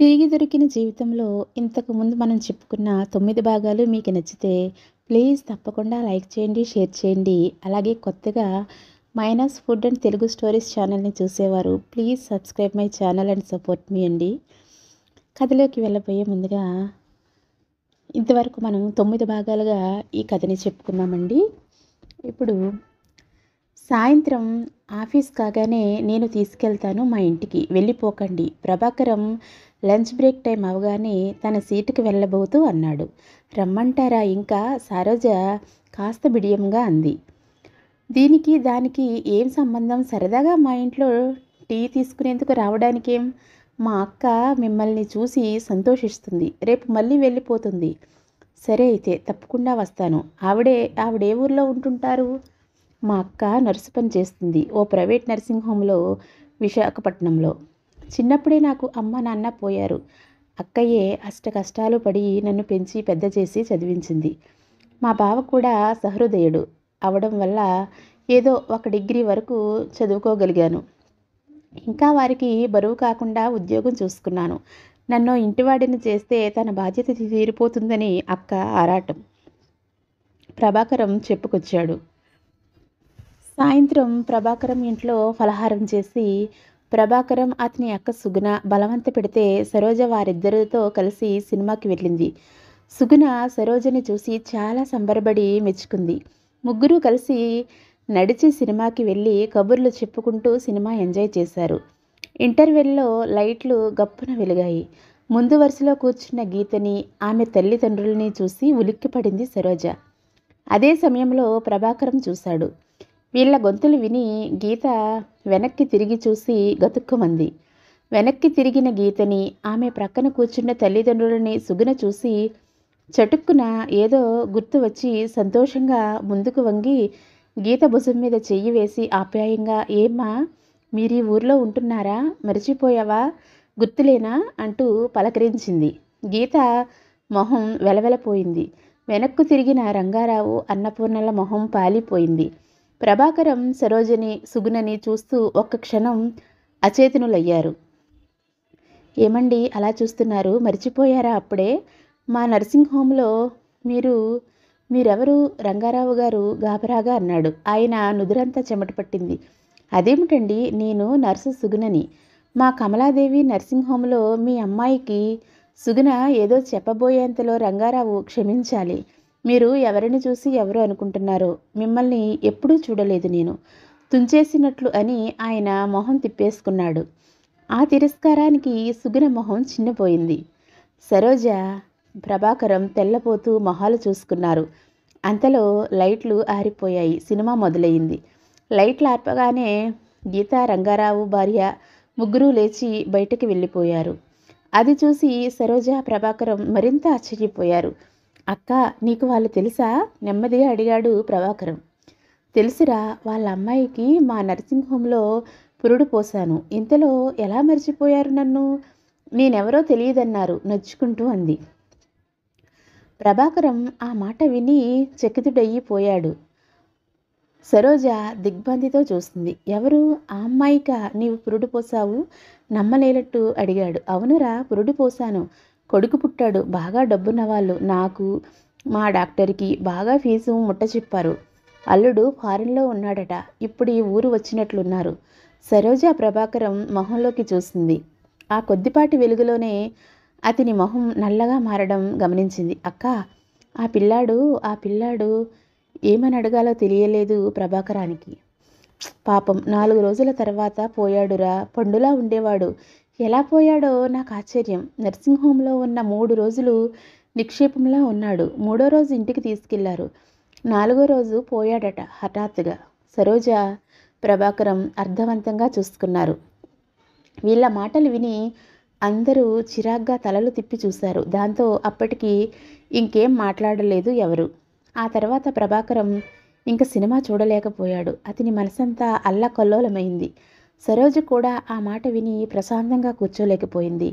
తిరిగి దొరికిన జీవితంలో ఇంతకుముందు మనం చెప్పుకున్న తొమ్మిది భాగాలు మీకు నచ్చితే ప్లీజ్ తప్పకుండా లైక్ చేయండి షేర్ చేయండి అలాగే కొత్తగా minus food and Telugu stories ఛానల్ని చూసేవారు please subscribe my channel and support మీ అండి కథలోకి వెళ్ళబోయే ముందుగా ఇంతవరకు మనం తొమ్మిది భాగాలుగా ఈ కథని చెప్పుకున్నామండి ఇప్పుడు సాయంత్రం ఆఫీస్ కాగానే నేను తీసుకెళ్తాను మా ఇంటికి వెళ్ళిపోకండి ప్రభాకరం లంచ్ బ్రేక్ టైం అవగానే తన సీటుకి వెళ్ళబోతూ అన్నాడు రమ్మంటారా ఇంకా సరోజ కాస్త బిడియంగా అంది దీనికి దానికి ఏం సంబంధం సరదాగా మా ఇంట్లో టీ తీసుకునేందుకు రావడానికేం మా అక్క మిమ్మల్ని చూసి సంతోషిస్తుంది రేపు మళ్ళీ వెళ్ళిపోతుంది సరే అయితే తప్పకుండా వస్తాను ఆవిడే ఆవిడే ఊర్లో ఉంటుంటారు మా అక్క నర్సు పని చేస్తుంది ఓ ప్రైవేట్ నర్సింగ్ హోమ్లో విశాఖపట్నంలో చిన్నప్పుడే నాకు అమ్మ నాన్న పోయారు అక్కయ్యే అష్ట కష్టాలు పడి నన్ను పెంచి పెద్ద చేసి చదివించింది మా బావ కూడా సహృదయుడు అవడం వల్ల ఏదో ఒక డిగ్రీ వరకు చదువుకోగలిగాను ఇంకా వారికి బరువు కాకుండా ఉద్యోగం చూసుకున్నాను నన్ను ఇంటివాడిని చేస్తే తన బాధ్యత తీరిపోతుందని అక్క ఆరాటం ప్రభాకరం చెప్పుకొచ్చాడు సాయంత్రం ప్రభాకరం ఇంట్లో ఫలహారం చేసి ప్రభాకరం అతని అక్క సుగుణ బలవంత పెడితే సరోజ వారిద్దరితో కలిసి సినిమాకి వెళ్ళింది సుగుణ సరోజని చూసి చాలా సంబరపడి మెచ్చుకుంది ముగ్గురు కలిసి నడిచి సినిమాకి వెళ్ళి కబుర్లు చెప్పుకుంటూ సినిమా ఎంజాయ్ చేశారు ఇంటర్వెల్లో లైట్లు గప్పున వెలిగాయి ముందు వరుసలో కూర్చున్న గీతని ఆమె తల్లిదండ్రులని చూసి ఉలిక్కిపడింది సరోజ అదే సమయంలో ప్రభాకరం చూశాడు వీళ్ళ గొంతులు విని గీత వెనక్కి తిరిగి చూసి గతుక్కుమంది వెనక్కి తిరిగిన గీతని ఆమె ప్రక్కన కూర్చున్న తల్లిదండ్రులని సుగున చూసి చటుక్కున ఏదో గుర్తు వచ్చి సంతోషంగా ముందుకు వంగి గీత భుజం మీద చెయ్యి వేసి ఆప్యాయంగా ఏమ్మా మీరు ఈ ఊర్లో ఉంటున్నారా మరిచిపోయావా గుర్తులేనా అంటూ పలకరించింది గీత మొహం వెలవెలపోయింది వెనక్కు తిరిగిన రంగారావు అన్నపూర్ణల మొహం పాలిపోయింది ప్రభాకరం సరోజని సుగుణని చూస్తూ ఒక్క క్షణం అచేతనులయ్యారు ఏమండి అలా చూస్తున్నారు మర్చిపోయారా అప్పుడే మా నర్సింగ్ హోమ్లో మీరు మీరెవరు రంగారావు గారు గాబరాగా అన్నాడు ఆయన నుదురంతా చెమట పట్టింది అదేమిటండి నేను నర్సు సుగుణని మా కమలాదేవి నర్సింగ్ హోమ్లో మీ అమ్మాయికి సుగుణ ఏదో చెప్పబోయేంతలో రంగారావు క్షమించాలి మీరు ఎవరిని చూసి ఎవరు అనుకుంటున్నారు మిమ్మల్ని ఎప్పుడూ చూడలేదు నేను తుంచేసినట్లు అని ఆయన మొహం తిప్పేసుకున్నాడు ఆ తిరస్కారానికి సుగుణ మొహం చిన్నపోయింది సరోజ ప్రభాకరం తెల్లపోతూ మొహాలు చూసుకున్నారు అంతలో లైట్లు ఆరిపోయాయి సినిమా మొదలయ్యింది లైట్లు ఆర్పగానే గీత రంగారావు భార్య ముగ్గురు లేచి బయటకు వెళ్ళిపోయారు అది చూసి సరోజ ప్రభాకరం మరింత ఆశ్చర్యపోయారు అక్క నీకు వాళ్ళు తెలుసా నెమ్మదిగా అడిగాడు ప్రభాకరం తెలుసురా వాళ్ళ అమ్మాయికి మా నర్సింగ్ హోంలో పురుడు పోశాను ఇంతలో ఎలా మర్చిపోయారు నన్ను నేనెవరో తెలియదన్నారు నచ్చుకుంటూ అంది ప్రభాకరం ఆ మాట విని పోయాడు సరోజ దిగ్బంధితో చూస్తుంది ఎవరు ఆ అమ్మాయిక నీవు పురుడు పోసావు నమ్మలేనట్టు అడిగాడు అవునురా పురుడు పోసాను కొడుకు పుట్టాడు బాగా డబ్బున్న వాళ్ళు నాకు మా డాక్టర్కి బాగా ఫీజు ముట్ట చెప్పారు అల్లుడు ఫారిన్లో ఉన్నాడట ఇప్పుడు ఈ ఊరు వచ్చినట్లున్నారు సరోజ ప్రభాకరం మొహంలోకి చూసింది ఆ కొద్దిపాటి వెలుగులోనే అతని మొహం నల్లగా మారడం గమనించింది అక్క ఆ పిల్లాడు ఆ పిల్లాడు ఏమని అడగాలో తెలియలేదు ప్రభాకరానికి పాపం నాలుగు రోజుల తర్వాత పోయాడురా పండులా ఉండేవాడు ఎలా పోయాడో నాకు ఆశ్చర్యం నర్సింగ్ హోమ్లో ఉన్న మూడు రోజులు నిక్షేపంలా ఉన్నాడు మూడో రోజు ఇంటికి తీసుకెళ్లారు నాలుగో రోజు పోయాడట హఠాత్తుగా సరోజ ప్రభాకరం అర్థవంతంగా చూసుకున్నారు వీళ్ళ మాటలు విని అందరూ చిరాగ్గా తలలు తిప్పి చూశారు దాంతో అప్పటికి ఇంకేం మాట్లాడలేదు ఎవరు ఆ తర్వాత ప్రభాకరం ఇంకా సినిమా చూడలేకపోయాడు అతని మనసంతా అల్లకల్లోలమైంది సరోజ కూడా ఆ మాట విని ప్రశాంతంగా కూర్చోలేకపోయింది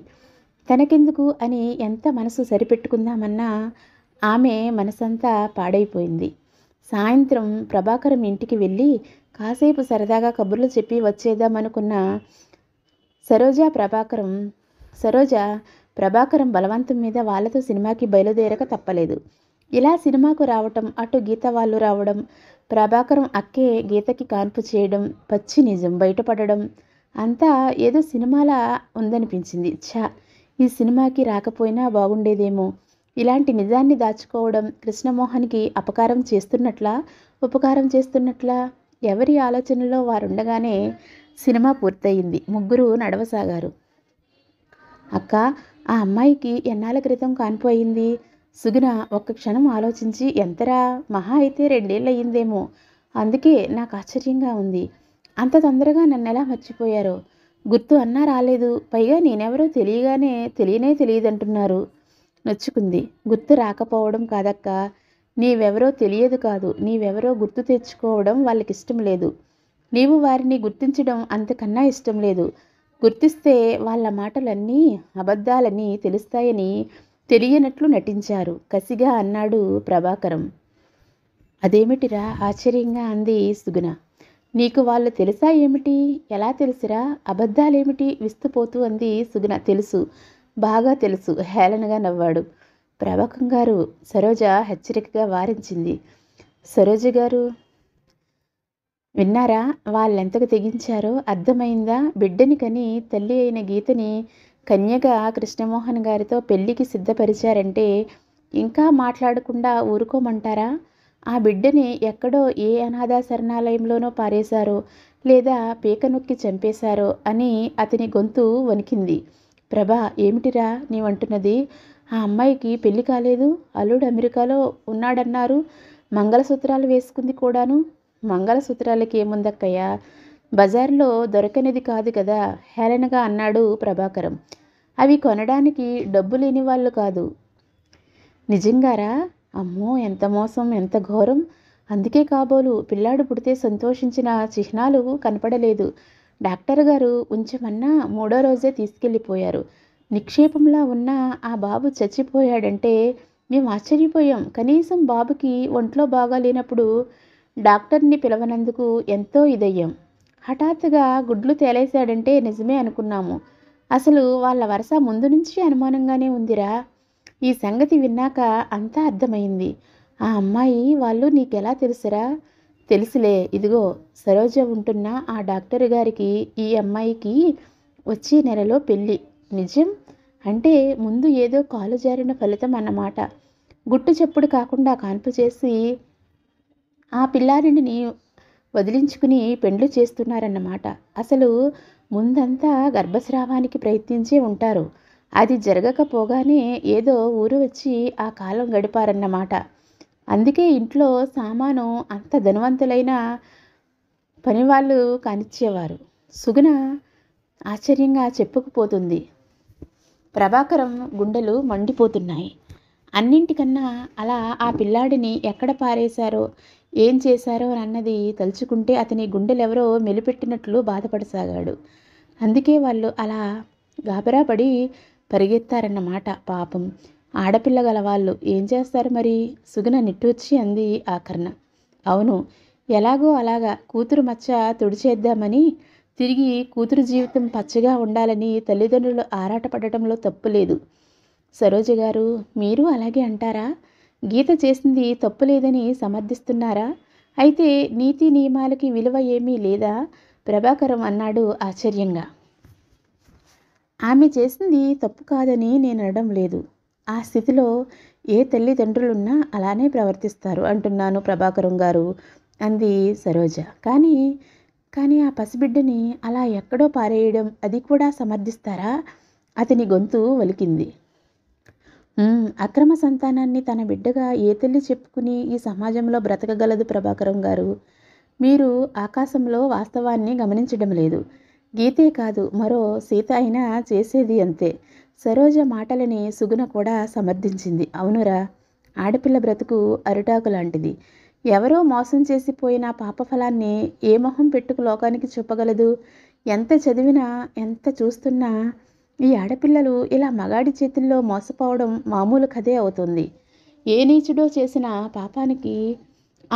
తనకెందుకు అని ఎంత మనసు సరిపెట్టుకుందామన్నా ఆమె మనసంతా పాడైపోయింది సాయంత్రం ప్రభాకరం ఇంటికి వెళ్ళి కాసేపు సరదాగా కబుర్లు చెప్పి వచ్చేద్దామనుకున్న సరోజ ప్రభాకరం సరోజ ప్రభాకరం బలవంతం మీద వాళ్ళతో సినిమాకి బయలుదేరక తప్పలేదు ఇలా సినిమాకు రావటం అటు గీత వాళ్ళు రావడం ప్రభాకరం అక్కే గీతకి కాన్పు చేయడం పచ్చి నిజం బయటపడడం అంతా ఏదో సినిమాలా ఉందనిపించింది ఛా ఈ సినిమాకి రాకపోయినా బాగుండేదేమో ఇలాంటి నిజాన్ని దాచుకోవడం కృష్ణమోహన్కి అపకారం చేస్తున్నట్లా ఉపకారం చేస్తున్నట్లా ఎవరి ఆలోచనలో వారుండగానే సినిమా పూర్తయింది ముగ్గురు నడవసాగారు అక్క ఆ అమ్మాయికి ఎన్నాళ్ళ క్రితం కానిపోయింది సుగుణ ఒక్క క్షణం ఆలోచించి ఎంతరా మహా అయితే రెండేళ్ళు అయ్యిందేమో అందుకే నాకు ఆశ్చర్యంగా ఉంది అంత తొందరగా నన్ను ఎలా మర్చిపోయారో గుర్తు అన్నా రాలేదు పైగా నేనెవరో తెలియగానే తెలియనే తెలియదంటున్నారు నొచ్చుకుంది గుర్తు రాకపోవడం కాదక్క నీవెవరో తెలియదు కాదు నీవెవరో గుర్తు తెచ్చుకోవడం వాళ్ళకి ఇష్టం లేదు నీవు వారిని గుర్తించడం అంతకన్నా ఇష్టం లేదు గుర్తిస్తే వాళ్ళ మాటలన్నీ అబద్ధాలని తెలుస్తాయని తెలియనట్లు నటించారు కసిగా అన్నాడు ప్రభాకరం అదేమిటిరా ఆశ్చర్యంగా అంది సుగుణ నీకు వాళ్ళు తెలుసా ఏమిటి ఎలా తెలుసురా అబద్ధాలేమిటి విస్తుపోతూ అంది సుగుణ తెలుసు బాగా తెలుసు హేళనగా నవ్వాడు ప్రభాకం గారు సరోజ హెచ్చరికగా వారించింది సరోజ గారు విన్నారా వాళ్ళెంతకు తెగించారో అర్థమైందా బిడ్డని కని తల్లి అయిన గీతని కన్యగా కృష్ణమోహన్ గారితో పెళ్లికి సిద్ధపరిచారంటే ఇంకా మాట్లాడకుండా ఊరుకోమంటారా ఆ బిడ్డని ఎక్కడో ఏ అనాథ శరణాలయంలోనో పారేశారో లేదా పీక నొక్కి చంపేశారో అని అతని గొంతు వణికింది ప్రభా ఏమిటిరా నీవంటున్నది ఆ అమ్మాయికి పెళ్లి కాలేదు అల్లుడు అమెరికాలో ఉన్నాడన్నారు మంగళసూత్రాలు వేసుకుంది కూడాను మంగళసూత్రాలకి ఏముందక్కయ్యా బజార్లో దొరకనిది కాదు కదా హేళనగా అన్నాడు ప్రభాకరం అవి కొనడానికి డబ్బు లేని వాళ్ళు కాదు నిజంగారా అమ్మో ఎంత మోసం ఎంత ఘోరం అందుకే కాబోలు పిల్లాడు పుడితే సంతోషించిన చిహ్నాలు కనపడలేదు డాక్టర్ గారు ఉంచమన్నా మూడో రోజే తీసుకెళ్ళిపోయారు నిక్షేపంలా ఉన్న ఆ బాబు చచ్చిపోయాడంటే మేము ఆశ్చర్యపోయాం కనీసం బాబుకి ఒంట్లో బాగాలేనప్పుడు డాక్టర్ని పిలవనందుకు ఎంతో ఇదయ్యాం హఠాత్తుగా గుడ్లు తేలేశాడంటే నిజమే అనుకున్నాము అసలు వాళ్ళ వరుస ముందు నుంచి అనుమానంగానే ఉందిరా ఈ సంగతి విన్నాక అంతా అర్థమైంది ఆ అమ్మాయి వాళ్ళు నీకెలా తెలుసురా తెలుసులే ఇదిగో సరోజ ఉంటున్న ఆ డాక్టర్ గారికి ఈ అమ్మాయికి వచ్చే నెలలో పెళ్ళి నిజం అంటే ముందు ఏదో కాలు జారిన ఫలితం అన్నమాట గుట్టు చెప్పుడు కాకుండా కాన్పు చేసి ఆ పిల్లారిని వదిలించుకుని పెండ్లు చేస్తున్నారన్నమాట అసలు ముందంతా గర్భస్రావానికి ప్రయత్నించే ఉంటారు అది జరగకపోగానే ఏదో ఊరు వచ్చి ఆ కాలం గడిపారన్నమాట అందుకే ఇంట్లో సామాను అంత ధనవంతులైన పనివాళ్ళు కానిచ్చేవారు సుగుణ ఆశ్చర్యంగా చెప్పుకుపోతుంది ప్రభాకరం గుండెలు మండిపోతున్నాయి అన్నింటికన్నా అలా ఆ పిల్లాడిని ఎక్కడ పారేశారో ఏం చేశారో అని అన్నది తలుచుకుంటే అతని గుండెలెవరో మెలిపెట్టినట్లు బాధపడసాగాడు అందుకే వాళ్ళు అలా గాబరా పడి పరిగెత్తారన్నమాట పాపం ఆడపిల్ల గల వాళ్ళు ఏం చేస్తారు మరి సుగుణ నిట్టూర్చి అంది ఆకర్ణ అవును ఎలాగో అలాగా కూతురు మచ్చ తుడిచేద్దామని తిరిగి కూతురు జీవితం పచ్చగా ఉండాలని తల్లిదండ్రులు ఆరాటపడటంలో లేదు సరోజ గారు మీరు అలాగే అంటారా గీత చేసింది తప్పు లేదని సమర్థిస్తున్నారా అయితే నీతి నియమాలకి విలువ ఏమీ లేదా ప్రభాకరం అన్నాడు ఆశ్చర్యంగా ఆమె చేసింది తప్పు కాదని నేను అనడం లేదు ఆ స్థితిలో ఏ తల్లిదండ్రులున్నా అలానే ప్రవర్తిస్తారు అంటున్నాను ప్రభాకరం గారు అంది సరోజ కానీ కానీ ఆ పసిబిడ్డని అలా ఎక్కడో పారేయడం అది కూడా సమర్థిస్తారా అతని గొంతు వలికింది అక్రమ సంతానాన్ని తన బిడ్డగా ఏ తల్లి చెప్పుకుని ఈ సమాజంలో బ్రతకగలదు ప్రభాకరం గారు మీరు ఆకాశంలో వాస్తవాన్ని గమనించడం లేదు గీతే కాదు మరో సీత అయినా చేసేది అంతే సరోజ మాటలని సుగుణ కూడా సమర్థించింది అవునురా ఆడపిల్ల బ్రతుకు అరిటాకు లాంటిది ఎవరో మోసం చేసిపోయిన పాపఫలాన్ని ఏ మొహం పెట్టుకు లోకానికి చెప్పగలదు ఎంత చదివినా ఎంత చూస్తున్నా ఈ ఆడపిల్లలు ఇలా మగాడి చేతుల్లో మోసపోవడం మామూలు కథే అవుతుంది ఏ నీచుడో చేసిన పాపానికి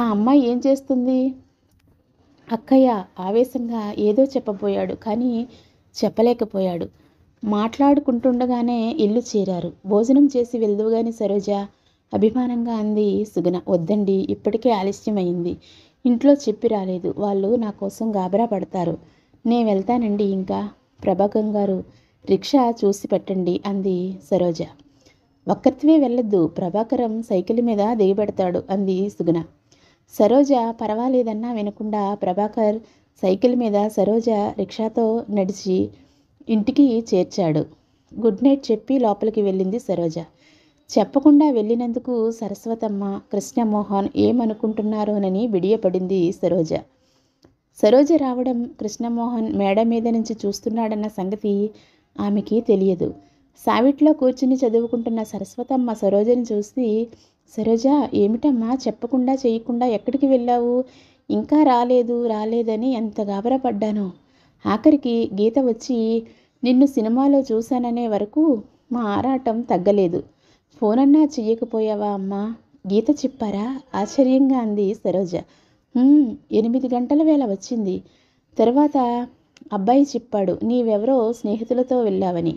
ఆ అమ్మాయి ఏం చేస్తుంది అక్కయ్య ఆవేశంగా ఏదో చెప్పబోయాడు కానీ చెప్పలేకపోయాడు మాట్లాడుకుంటుండగానే ఇల్లు చేరారు భోజనం చేసి వెళ్దువుగాని సరోజ అభిమానంగా అంది సుగుణ వద్దండి ఇప్పటికే ఆలస్యమైంది ఇంట్లో చెప్పి రాలేదు వాళ్ళు నా కోసం గాబరా పడతారు నేను వెళ్తానండి ఇంకా ప్రభాకం గారు రిక్షా చూసి పెట్టండి అంది సరోజ ఒక్కత్వే వెళ్ళొద్దు ప్రభాకరం సైకిల్ మీద దిగబెడతాడు అంది సుగుణ సరోజ పర్వాలేదన్నా వినకుండా ప్రభాకర్ సైకిల్ మీద సరోజ రిక్షాతో నడిచి ఇంటికి చేర్చాడు గుడ్ నైట్ చెప్పి లోపలికి వెళ్ళింది సరోజ చెప్పకుండా వెళ్ళినందుకు సరస్వతమ్మ కృష్ణమోహన్ ఏమనుకుంటున్నారోనని విడియపడింది సరోజ సరోజ రావడం కృష్ణమోహన్ మేడ మీద నుంచి చూస్తున్నాడన్న సంగతి ఆమెకి తెలియదు సావిట్లో కూర్చుని చదువుకుంటున్న సరస్వతమ్మ సరోజని చూసి సరోజ ఏమిటమ్మా చెప్పకుండా చేయకుండా ఎక్కడికి వెళ్ళావు ఇంకా రాలేదు రాలేదని ఎంత గాబరపడ్డాను ఆఖరికి గీత వచ్చి నిన్ను సినిమాలో చూశాననే వరకు మా ఆరాటం తగ్గలేదు ఫోనన్నా చెయ్యకపోయావా అమ్మా గీత చెప్పారా ఆశ్చర్యంగా అంది సరోజ ఎనిమిది గంటల వేళ వచ్చింది తర్వాత అబ్బాయి చెప్పాడు నీవెవరో స్నేహితులతో వెళ్ళావని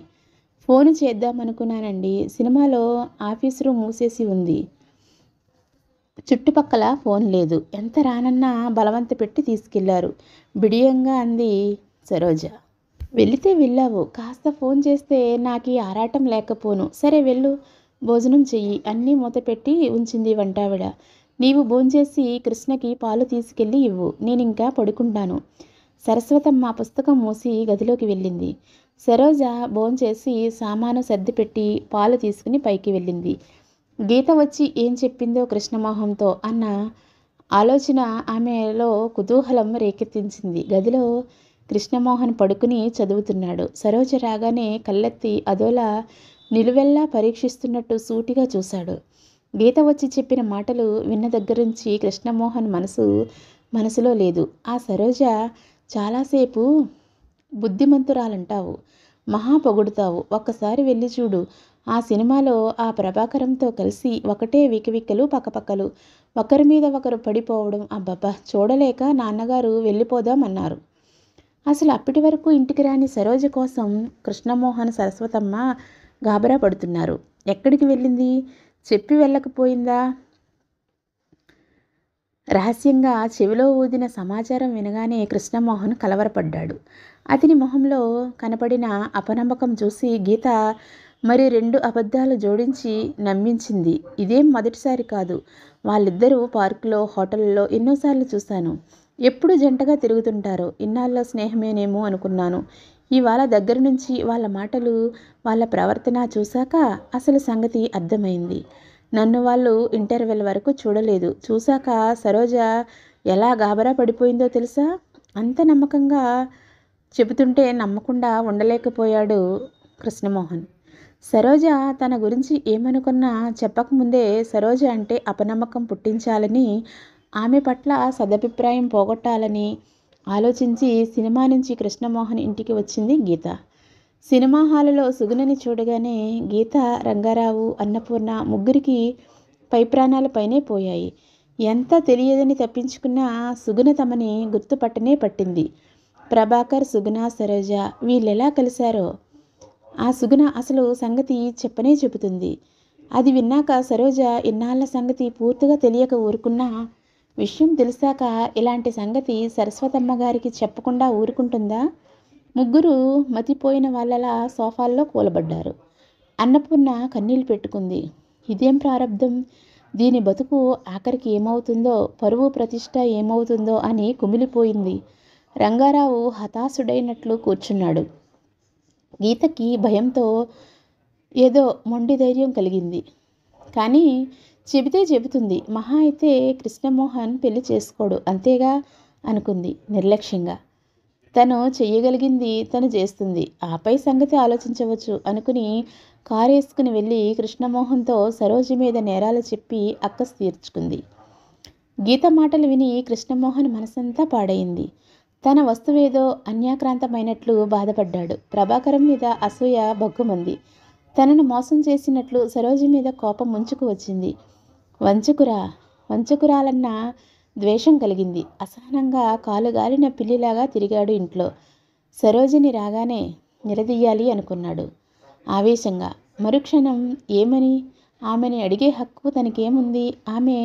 ఫోన్ చేద్దామనుకున్నానండి సినిమాలో ఆఫీస్ రూమ్ మూసేసి ఉంది చుట్టుపక్కల ఫోన్ లేదు ఎంత రానన్నా బలవంత పెట్టి తీసుకెళ్లారు బిడియంగా అంది సరోజ వెళితే వెళ్ళావు కాస్త ఫోన్ చేస్తే నాకు ఆరాటం లేకపోను సరే వెళ్ళు భోజనం చెయ్యి అన్నీ మూతపెట్టి ఉంచింది వంటావిడ నీవు భోంచేసి కృష్ణకి పాలు తీసుకెళ్ళి ఇవ్వు నేనింకా పడుకుంటాను సరస్వతమ్మ పుస్తకం మూసి గదిలోకి వెళ్ళింది సరోజ భోంచేసి సామాను సర్దిపెట్టి పాలు తీసుకుని పైకి వెళ్ళింది గీత వచ్చి ఏం చెప్పిందో కృష్ణమోహంతో అన్న ఆలోచన ఆమెలో కుతూహలం రేకెత్తించింది గదిలో కృష్ణమోహన్ పడుకుని చదువుతున్నాడు సరోజ రాగానే కళ్ళెత్తి అదోలా నిలువెల్లా పరీక్షిస్తున్నట్టు సూటిగా చూశాడు గీత వచ్చి చెప్పిన మాటలు విన్న దగ్గరుంచి కృష్ణమోహన్ మనసు మనసులో లేదు ఆ సరోజ చాలాసేపు బుద్ధిమంతురాలంటావు మహా పొగుడుతావు ఒక్కసారి వెళ్ళి చూడు ఆ సినిమాలో ఆ ప్రభాకరంతో కలిసి ఒకటే వికవిక్కలు పక్కపక్కలు ఒకరి మీద ఒకరు పడిపోవడం అబ్బబ్బా చూడలేక నాన్నగారు వెళ్ళిపోదామన్నారు అసలు అప్పటి వరకు ఇంటికి రాని సరోజ కోసం కృష్ణమోహన్ సరస్వతమ్మ గాబరా పడుతున్నారు ఎక్కడికి వెళ్ళింది చెప్పి వెళ్ళకపోయిందా రహస్యంగా చెవిలో ఊదిన సమాచారం వినగానే కృష్ణమోహన్ కలవరపడ్డాడు అతని మొహంలో కనపడిన అపనమ్మకం చూసి గీత మరి రెండు అబద్ధాలు జోడించి నమ్మించింది ఇదేం మొదటిసారి కాదు వాళ్ళిద్దరూ పార్కులో హోటల్లో ఎన్నోసార్లు చూశాను ఎప్పుడు జంటగా తిరుగుతుంటారు ఇన్నాళ్ళ స్నేహమేనేమో అనుకున్నాను ఇవాళ దగ్గర నుంచి వాళ్ళ మాటలు వాళ్ళ ప్రవర్తన చూశాక అసలు సంగతి అర్థమైంది నన్ను వాళ్ళు ఇంటర్వెల్ వరకు చూడలేదు చూశాక సరోజ ఎలా గాబరా పడిపోయిందో తెలుసా అంత నమ్మకంగా చెబుతుంటే నమ్మకుండా ఉండలేకపోయాడు కృష్ణమోహన్ సరోజ తన గురించి ఏమనుకున్నా చెప్పకముందే సరోజ అంటే అపనమ్మకం పుట్టించాలని ఆమె పట్ల సదభిప్రాయం పోగొట్టాలని ఆలోచించి సినిమా నుంచి కృష్ణమోహన్ ఇంటికి వచ్చింది గీత సినిమా హాలులో సుగుణని చూడగానే గీత రంగారావు అన్నపూర్ణ ముగ్గురికి పైప్రాణాలపైనే పోయాయి ఎంత తెలియదని తప్పించుకున్నా సుగుణ తమని గుర్తుపట్టనే పట్టింది ప్రభాకర్ సుగుణ సరోజ వీళ్ళెలా కలిశారో ఆ సుగుణ అసలు సంగతి చెప్పనే చెబుతుంది అది విన్నాక సరోజ ఇన్నాళ్ళ సంగతి పూర్తిగా తెలియక ఊరుకున్నా విషయం తెలిసాక ఇలాంటి సంగతి సరస్వతమ్మ గారికి చెప్పకుండా ఊరుకుంటుందా ముగ్గురు మతిపోయిన వాళ్ళలా సోఫాల్లో కూలబడ్డారు అన్నపూర్ణ కన్నీళ్లు పెట్టుకుంది ఇదేం ప్రారంధం దీని బతుకు ఆఖరికి ఏమవుతుందో పరువు ప్రతిష్ట ఏమవుతుందో అని కుమిలిపోయింది రంగారావు హతాశుడైనట్లు కూర్చున్నాడు గీతకి భయంతో ఏదో మొండి ధైర్యం కలిగింది కానీ చెబితే చెబుతుంది మహా అయితే కృష్ణమోహన్ పెళ్లి చేసుకోడు అంతేగా అనుకుంది నిర్లక్ష్యంగా తను చెయ్యగలిగింది తను చేస్తుంది ఆపై సంగతి ఆలోచించవచ్చు అనుకుని కారు వేసుకుని వెళ్ళి కృష్ణమోహన్తో సరోజు మీద నేరాలు చెప్పి అక్కస్ తీర్చుకుంది గీత మాటలు విని కృష్ణమోహన్ మనసంతా పాడైంది తన వస్తువేదో అన్యాక్రాంతమైనట్లు బాధపడ్డాడు ప్రభాకరం మీద అసూయ బొగ్గుమంది తనను మోసం చేసినట్లు సరోజు మీద కోపం ముంచుకు వచ్చింది వంచుకురా వంచకురాలన్నా ద్వేషం కలిగింది అసహనంగా కాలుగాలిన పిల్లిలాగా తిరిగాడు ఇంట్లో సరోజిని రాగానే నిలదీయాలి అనుకున్నాడు ఆవేశంగా మరుక్షణం ఏమని ఆమెని అడిగే హక్కు తనకేముంది ఆమె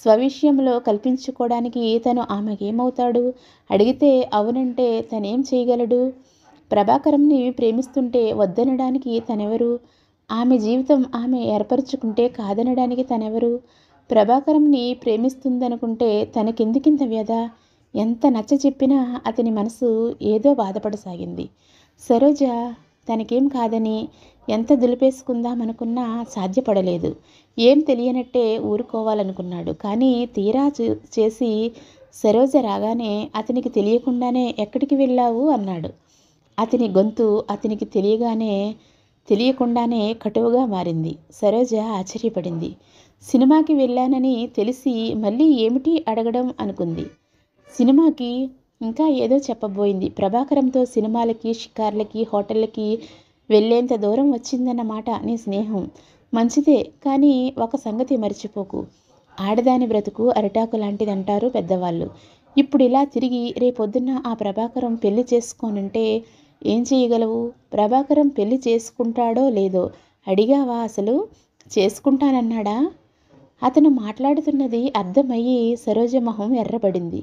స్వవిషయంలో కల్పించుకోవడానికి తను ఆమెకేమవుతాడు అడిగితే అవునంటే తనేం చేయగలడు ప్రభాకరంని ప్రేమిస్తుంటే వద్దనడానికి తనెవరు ఆమె జీవితం ఆమె ఏర్పరచుకుంటే కాదనడానికి తనెవరు ప్రభాకరంని ప్రేమిస్తుందనుకుంటే తనకెందుకింత వ్యధ ఎంత నచ్చ చెప్పినా అతని మనసు ఏదో బాధపడసాగింది సరోజ తనకేం కాదని ఎంత దులిపేసుకుందామనుకున్నా సాధ్యపడలేదు ఏం తెలియనట్టే ఊరుకోవాలనుకున్నాడు కానీ తీరా చేసి సరోజ రాగానే అతనికి తెలియకుండానే ఎక్కడికి వెళ్ళావు అన్నాడు అతని గొంతు అతనికి తెలియగానే తెలియకుండానే కటువుగా మారింది సరోజ ఆశ్చర్యపడింది సినిమాకి వెళ్ళానని తెలిసి మళ్ళీ ఏమిటి అడగడం అనుకుంది సినిమాకి ఇంకా ఏదో చెప్పబోయింది ప్రభాకరంతో సినిమాలకి షికార్లకి హోటళ్ళకి వెళ్ళేంత దూరం వచ్చిందన్నమాట నీ స్నేహం మంచిదే కానీ ఒక సంగతి మర్చిపోకు ఆడదాని బ్రతుకు అరిటాకు లాంటిదంటారు పెద్దవాళ్ళు ఇప్పుడు ఇలా తిరిగి రేపొద్దున్న ఆ ప్రభాకరం పెళ్లి చేసుకోనుంటే ఏం చేయగలవు ప్రభాకరం పెళ్లి చేసుకుంటాడో లేదో అడిగావా అసలు చేసుకుంటానన్నాడా అతను మాట్లాడుతున్నది అర్థమయ్యి సరోజ మొహం ఎర్రబడింది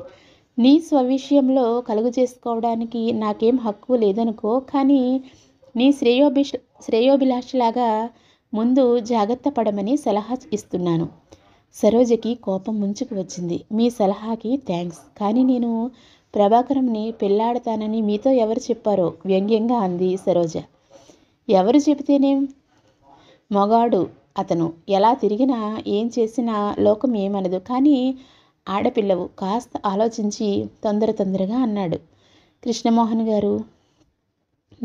నీ స్వవిషయంలో కలుగు చేసుకోవడానికి నాకేం హక్కు లేదనుకో కానీ నీ శ్రేయోభిష్ శ్రేయోభిలాషలాగా ముందు జాగ్రత్త పడమని సలహా ఇస్తున్నాను సరోజకి కోపం ముంచుకు వచ్చింది మీ సలహాకి థ్యాంక్స్ కానీ నేను ప్రభాకరంని పెళ్ళాడతానని మీతో ఎవరు చెప్పారో వ్యంగ్యంగా అంది సరోజ ఎవరు చెబితేనేం మగాడు అతను ఎలా తిరిగినా ఏం చేసినా లోకం ఏమనదు కానీ ఆడపిల్లవు కాస్త ఆలోచించి తొందర తొందరగా అన్నాడు కృష్ణమోహన్ గారు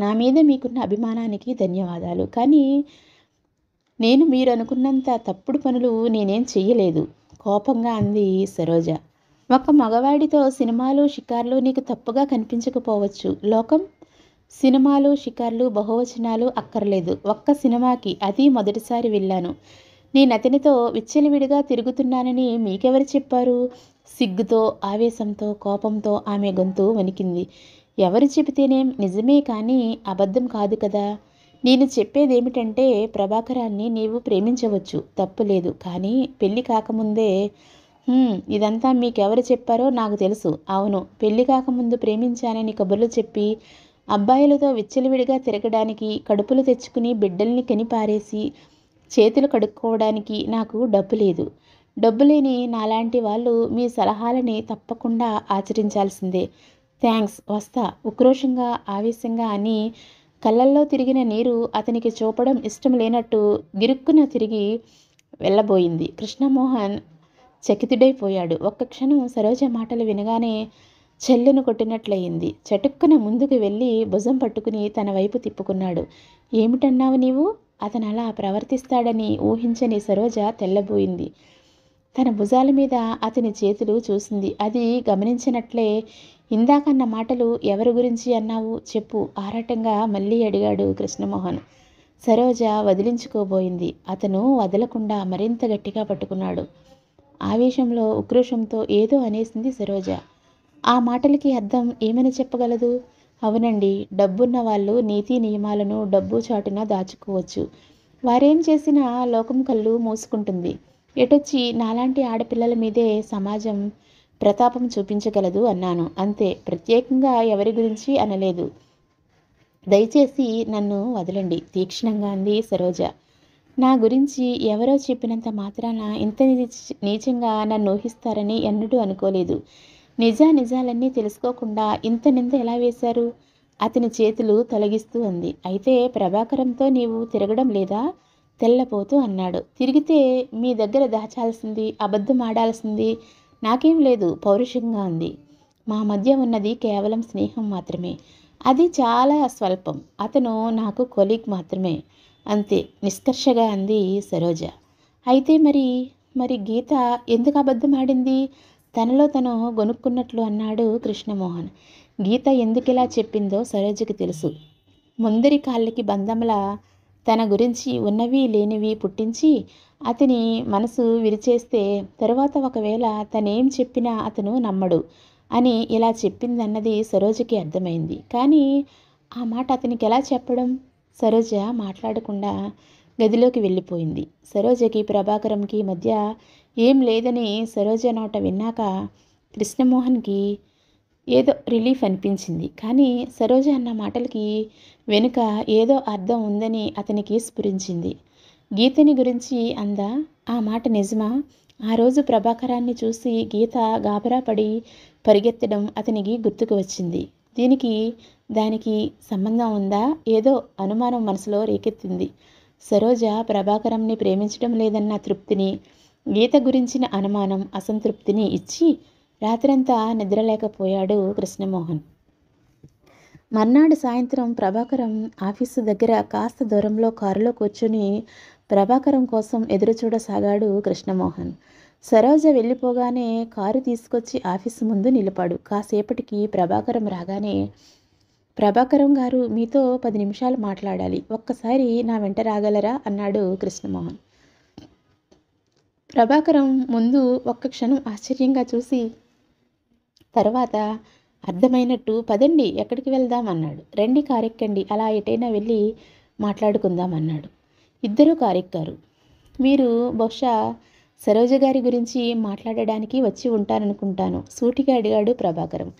నా మీద మీకున్న అభిమానానికి ధన్యవాదాలు కానీ నేను మీరు అనుకున్నంత తప్పుడు పనులు నేనేం చెయ్యలేదు కోపంగా అంది సరోజ ఒక మగవాడితో సినిమాలు షికార్లు నీకు తప్పుగా కనిపించకపోవచ్చు లోకం సినిమాలు షికార్లు బహువచనాలు అక్కర్లేదు ఒక్క సినిమాకి అది మొదటిసారి వెళ్ళాను నేను అతనితో విచ్చలివిడిగా తిరుగుతున్నానని మీకెవరు చెప్పారు సిగ్గుతో ఆవేశంతో కోపంతో ఆమె గొంతు వణికింది ఎవరు చెబితేనేం నిజమే కానీ అబద్ధం కాదు కదా నేను చెప్పేదేమిటంటే ప్రభాకరాన్ని నీవు ప్రేమించవచ్చు తప్పు లేదు కానీ పెళ్ళి కాకముందే ఇదంతా మీకెవరు చెప్పారో నాకు తెలుసు అవును పెళ్ళి కాకముందు ప్రేమించానని కబుర్లు చెప్పి అబ్బాయిలతో విచ్చలవిడిగా తిరగడానికి కడుపులు తెచ్చుకుని బిడ్డల్ని కనిపారేసి చేతులు కడుక్కోవడానికి నాకు డబ్బు లేదు డబ్బు లేని నాలాంటి వాళ్ళు మీ సలహాలని తప్పకుండా ఆచరించాల్సిందే థ్యాంక్స్ వస్తా ఉక్రోషంగా ఆవేశంగా అని కళ్ళల్లో తిరిగిన నీరు అతనికి చూపడం ఇష్టం లేనట్టు గిరుక్కున తిరిగి వెళ్ళబోయింది కృష్ణమోహన్ చకితుడైపోయాడు ఒక్క క్షణం సరోజ మాటలు వినగానే చెల్లెను కొట్టినట్లయింది చటుక్కున ముందుకు వెళ్ళి భుజం పట్టుకుని తన వైపు తిప్పుకున్నాడు ఏమిటన్నావు నీవు అతను అలా ప్రవర్తిస్తాడని ఊహించని సరోజ తెల్లబోయింది తన భుజాల మీద అతని చేతులు చూసింది అది గమనించినట్లే ఇందాకన్న మాటలు ఎవరి గురించి అన్నావు చెప్పు ఆరాటంగా మళ్ళీ అడిగాడు కృష్ణమోహన్ సరోజ వదిలించుకోబోయింది అతను వదలకుండా మరింత గట్టిగా పట్టుకున్నాడు ఆవేశంలో ఉక్రోషంతో ఏదో అనేసింది సరోజ ఆ మాటలకి అర్థం ఏమని చెప్పగలదు అవునండి డబ్బున్న వాళ్ళు నీతి నియమాలను డబ్బు చాటున దాచుకోవచ్చు వారేం చేసినా లోకం కళ్ళు మూసుకుంటుంది ఎటొచ్చి నాలాంటి ఆడపిల్లల మీదే సమాజం ప్రతాపం చూపించగలదు అన్నాను అంతే ప్రత్యేకంగా ఎవరి గురించి అనలేదు దయచేసి నన్ను వదలండి తీక్షణంగా అంది సరోజ నా గురించి ఎవరో చెప్పినంత మాత్రాన ఇంత నీచంగా నన్ను ఊహిస్తారని ఎన్నడూ అనుకోలేదు నిజా నిజాలన్నీ తెలుసుకోకుండా ఇంత నింద ఎలా వేశారు అతని చేతులు తొలగిస్తూ అంది అయితే ప్రభాకరంతో నీవు తిరగడం లేదా తెల్లపోతూ అన్నాడు తిరిగితే మీ దగ్గర దాచాల్సింది అబద్ధం ఆడాల్సింది నాకేం లేదు పౌరుషంగా ఉంది మా మధ్య ఉన్నది కేవలం స్నేహం మాత్రమే అది చాలా స్వల్పం అతను నాకు కొలీగ్ మాత్రమే అంతే నిష్కర్షగా అంది సరోజ అయితే మరి మరి గీత ఎందుకు అబద్ధం ఆడింది తనలో తను గొనుక్కున్నట్లు అన్నాడు కృష్ణమోహన్ గీత ఎందుకిలా చెప్పిందో సరోజకి తెలుసు ముందరి కాళ్ళకి బంధముల తన గురించి ఉన్నవి లేనివి పుట్టించి అతని మనసు విరిచేస్తే తరువాత ఒకవేళ తనేం చెప్పినా అతను నమ్మడు అని ఇలా చెప్పిందన్నది సరోజకి అర్థమైంది కానీ ఆ మాట అతనికి ఎలా చెప్పడం సరోజ మాట్లాడకుండా గదిలోకి వెళ్ళిపోయింది సరోజకి ప్రభాకరంకి మధ్య ఏం లేదని సరోజ నోట విన్నాక కృష్ణమోహన్కి ఏదో రిలీఫ్ అనిపించింది కానీ సరోజ అన్న మాటలకి వెనుక ఏదో అర్థం ఉందని అతనికి స్ఫురించింది గీతని గురించి అందా ఆ మాట నిజమా ఆ రోజు ప్రభాకరాన్ని చూసి గీత గాబరా పడి పరిగెత్తడం అతనికి గుర్తుకు వచ్చింది దీనికి దానికి సంబంధం ఉందా ఏదో అనుమానం మనసులో రేకెత్తింది సరోజ ప్రభాకరంని ప్రేమించడం లేదన్న తృప్తిని గీత గురించిన అనుమానం అసంతృప్తిని ఇచ్చి రాత్రంతా నిద్రలేకపోయాడు కృష్ణమోహన్ మర్నాడు సాయంత్రం ప్రభాకరం ఆఫీసు దగ్గర కాస్త దూరంలో కారులో కూర్చుని ప్రభాకరం కోసం ఎదురుచూడసాగాడు కృష్ణమోహన్ సరోజ వెళ్ళిపోగానే కారు తీసుకొచ్చి ఆఫీసు ముందు నిలిపాడు కాసేపటికి ప్రభాకరం రాగానే ప్రభాకరం గారు మీతో పది నిమిషాలు మాట్లాడాలి ఒక్కసారి నా వెంట రాగలరా అన్నాడు కృష్ణమోహన్ ప్రభాకరం ముందు ఒక్క క్షణం ఆశ్చర్యంగా చూసి తర్వాత అర్థమైనట్టు పదండి ఎక్కడికి వెళ్దాం అన్నాడు రండి కారెక్కండి అలా ఎటైనా వెళ్ళి మాట్లాడుకుందాం అన్నాడు ఇద్దరూ కారెక్కారు మీరు బహుశా సరోజ గారి గురించి మాట్లాడడానికి వచ్చి ఉంటారనుకుంటాను సూటిగా అడిగాడు ప్రభాకరం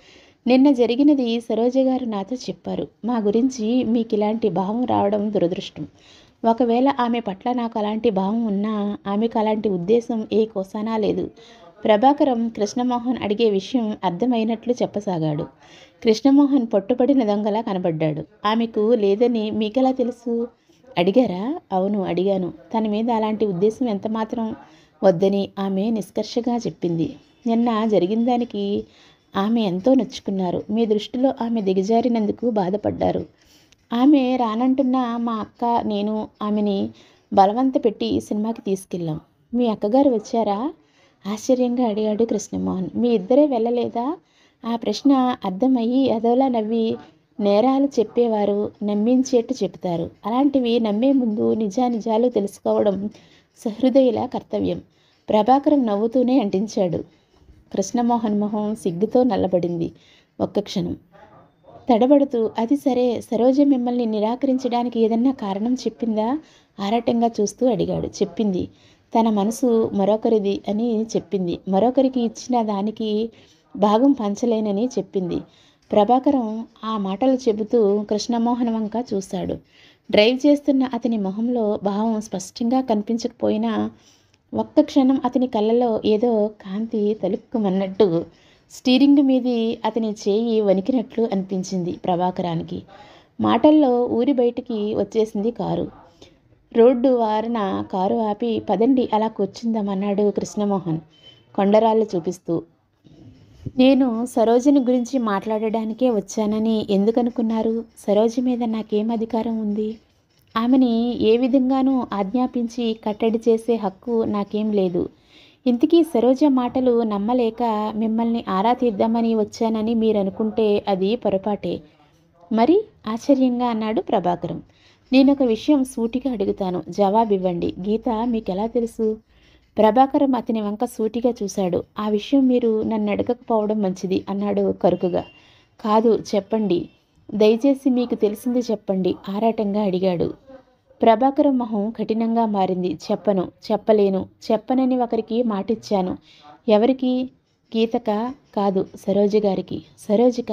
నిన్న జరిగినది సరోజ గారు నాతో చెప్పారు మా గురించి మీకు ఇలాంటి భావం రావడం దురదృష్టం ఒకవేళ ఆమె పట్ల నాకు అలాంటి భావం ఉన్నా ఆమెకు అలాంటి ఉద్దేశం ఏ కోసానా లేదు ప్రభాకరం కృష్ణమోహన్ అడిగే విషయం అర్థమైనట్లు చెప్పసాగాడు కృష్ణమోహన్ పట్టుబడిన దొంగలా కనబడ్డాడు ఆమెకు లేదని మీకెలా తెలుసు అడిగారా అవును అడిగాను తన మీద అలాంటి ఉద్దేశం ఎంతమాత్రం వద్దని ఆమె నిష్కర్షగా చెప్పింది నిన్న జరిగిన దానికి ఆమె ఎంతో నొచ్చుకున్నారు మీ దృష్టిలో ఆమె దిగజారినందుకు బాధపడ్డారు ఆమె రానంటున్న మా అక్క నేను ఆమెని బలవంత పెట్టి సినిమాకి తీసుకెళ్ళాం మీ అక్కగారు వచ్చారా ఆశ్చర్యంగా అడిగాడు కృష్ణమోహన్ మీ ఇద్దరే వెళ్ళలేదా ఆ ప్రశ్న అర్థమయ్యి అదోలా నవ్వి నేరాలు చెప్పేవారు నమ్మించేట్టు చెబుతారు అలాంటివి నమ్మే ముందు నిజానిజాలు తెలుసుకోవడం సహృదయుల కర్తవ్యం ప్రభాకరం నవ్వుతూనే అంటించాడు కృష్ణమోహన్ మొహం సిగ్గుతో నల్లబడింది ఒక్క క్షణం తడబడుతూ అది సరే సరోజ మిమ్మల్ని నిరాకరించడానికి ఏదన్నా కారణం చెప్పిందా ఆరాటంగా చూస్తూ అడిగాడు చెప్పింది తన మనసు మరొకరిది అని చెప్పింది మరొకరికి ఇచ్చిన దానికి భాగం పంచలేనని చెప్పింది ప్రభాకరం ఆ మాటలు చెబుతూ కృష్ణమోహన్ వంక చూశాడు డ్రైవ్ చేస్తున్న అతని మొహంలో భావం స్పష్టంగా కనిపించకపోయినా ఒక్క క్షణం అతని కళ్ళలో ఏదో కాంతి తలుక్కుమన్నట్టు స్టీరింగ్ మీది అతని చేయి వణికినట్లు అనిపించింది ప్రభాకరానికి మాటల్లో ఊరి బయటికి వచ్చేసింది కారు రోడ్డు వారిన కారు ఆపి పదండి అలా కూర్చుందామన్నాడు కృష్ణమోహన్ కొండరాళ్ళు చూపిస్తూ నేను సరోజని గురించి మాట్లాడడానికే వచ్చానని ఎందుకనుకున్నారు సరోజ మీద నాకేం అధికారం ఉంది ఆమెని ఏ విధంగానూ ఆజ్ఞాపించి కట్టడి చేసే హక్కు నాకేం లేదు ఇంతకీ సరోజ మాటలు నమ్మలేక మిమ్మల్ని ఆరా తీద్దామని వచ్చానని మీరు అనుకుంటే అది పొరపాటే మరి ఆశ్చర్యంగా అన్నాడు ప్రభాకరం నేను ఒక విషయం సూటిగా అడుగుతాను జవాబివ్వండి గీత మీకు ఎలా తెలుసు ప్రభాకరం అతని వంక సూటిగా చూశాడు ఆ విషయం మీరు నన్ను అడగకపోవడం మంచిది అన్నాడు కరుకుగా కాదు చెప్పండి దయచేసి మీకు తెలిసింది చెప్పండి ఆరాటంగా అడిగాడు ప్రభాకర్ మొహం కఠినంగా మారింది చెప్పను చెప్పలేను చెప్పనని ఒకరికి మాటిచ్చాను ఎవరికి గీతక కాదు సరోజ గారికి సరోజిక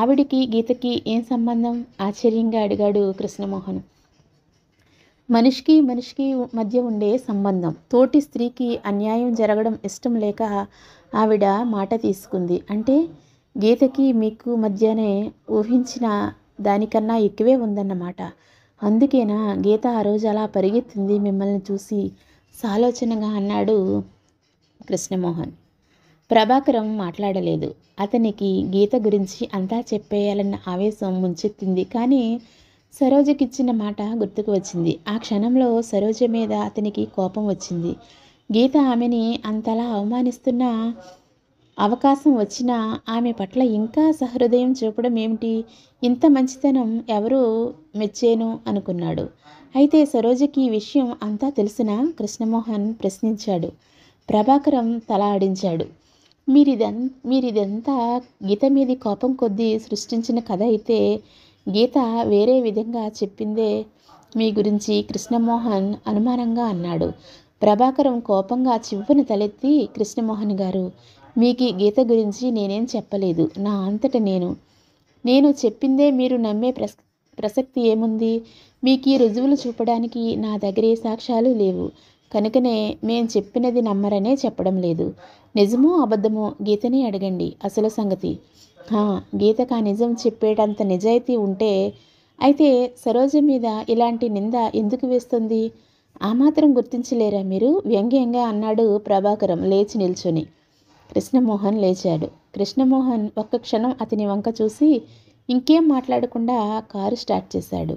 ఆవిడికి గీతకి ఏం సంబంధం ఆశ్చర్యంగా అడిగాడు కృష్ణమోహన్ మనిషికి మనిషికి మధ్య ఉండే సంబంధం తోటి స్త్రీకి అన్యాయం జరగడం ఇష్టం లేక ఆవిడ మాట తీసుకుంది అంటే గీతకి మీకు మధ్యనే ఊహించిన దానికన్నా ఎక్కువే ఉందన్నమాట అందుకేనా గీత ఆ రోజు అలా పరిగెత్తింది మిమ్మల్ని చూసి సాలోచనగా అన్నాడు కృష్ణమోహన్ ప్రభాకరం మాట్లాడలేదు అతనికి గీత గురించి అంతా చెప్పేయాలన్న ఆవేశం ముంచెత్తింది కానీ సరోజకిచ్చిన మాట గుర్తుకు వచ్చింది ఆ క్షణంలో సరోజ మీద అతనికి కోపం వచ్చింది గీత ఆమెని అంతలా అవమానిస్తున్నా అవకాశం వచ్చినా ఆమె పట్ల ఇంకా సహృదయం చూపడం ఏమిటి ఇంత మంచితనం ఎవరు మెచ్చేను అనుకున్నాడు అయితే సరోజకి ఈ విషయం అంతా తెలిసిన కృష్ణమోహన్ ప్రశ్నించాడు ప్రభాకరం తల ఆడించాడు మీరిదన్ మీరిదంతా గీత మీది కోపం కొద్దీ సృష్టించిన కథ అయితే గీత వేరే విధంగా చెప్పిందే మీ గురించి కృష్ణమోహన్ అనుమానంగా అన్నాడు ప్రభాకరం కోపంగా చివ్వను తలెత్తి కృష్ణమోహన్ గారు మీకు ఈ గీత గురించి నేనేం చెప్పలేదు నా అంతట నేను నేను చెప్పిందే మీరు నమ్మే ప్రస్ ప్రసక్తి ఏముంది మీకు ఈ రుజువులు చూపడానికి నా దగ్గర ఏ సాక్ష్యాలు లేవు కనుకనే మేం చెప్పినది నమ్మరనే చెప్పడం లేదు నిజమో అబద్ధమో గీతనే అడగండి అసలు సంగతి గీత కా నిజం చెప్పేటంత నిజాయితీ ఉంటే అయితే సరోజ మీద ఇలాంటి నింద ఎందుకు వేస్తుంది ఆ మాత్రం గుర్తించలేరా మీరు వ్యంగ్యంగా అన్నాడు ప్రభాకరం లేచి నిల్చొని కృష్ణమోహన్ లేచాడు కృష్ణమోహన్ ఒక్క క్షణం అతని వంక చూసి ఇంకేం మాట్లాడకుండా కారు స్టార్ట్ చేశాడు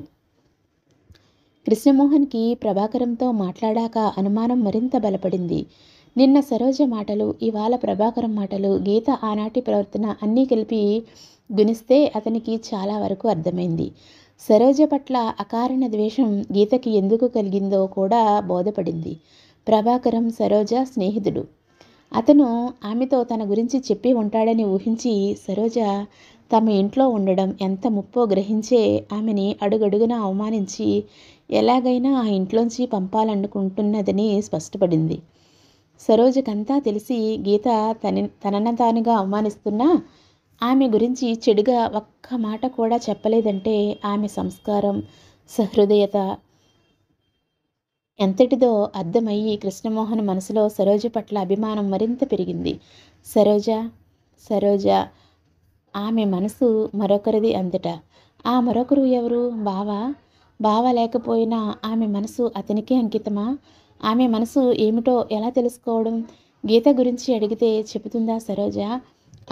కృష్ణమోహన్కి ప్రభాకరంతో మాట్లాడాక అనుమానం మరింత బలపడింది నిన్న సరోజ మాటలు ఇవాళ ప్రభాకరం మాటలు గీత ఆనాటి ప్రవర్తన అన్నీ కలిపి గుణిస్తే అతనికి చాలా వరకు అర్థమైంది సరోజ పట్ల అకారణ ద్వేషం గీతకి ఎందుకు కలిగిందో కూడా బోధపడింది ప్రభాకరం సరోజ స్నేహితుడు అతను ఆమెతో తన గురించి చెప్పి ఉంటాడని ఊహించి సరోజ తమ ఇంట్లో ఉండడం ఎంత ముప్పో గ్రహించే ఆమెని అడుగడుగున అవమానించి ఎలాగైనా ఆ ఇంట్లోంచి పంపాలనుకుంటున్నదని స్పష్టపడింది సరోజకంతా తెలిసి గీత తన తనన తానుగా అవమానిస్తున్నా ఆమె గురించి చెడుగా ఒక్క మాట కూడా చెప్పలేదంటే ఆమె సంస్కారం సహృదయత ఎంతటిదో అర్థమయ్యి కృష్ణమోహన్ మనసులో సరోజ పట్ల అభిమానం మరింత పెరిగింది సరోజ సరోజ ఆమె మనసు మరొకరిది అంతట ఆ మరొకరు ఎవరు బావ బావ లేకపోయినా ఆమె మనసు అతనికే అంకితమా ఆమె మనసు ఏమిటో ఎలా తెలుసుకోవడం గీత గురించి అడిగితే చెబుతుందా సరోజ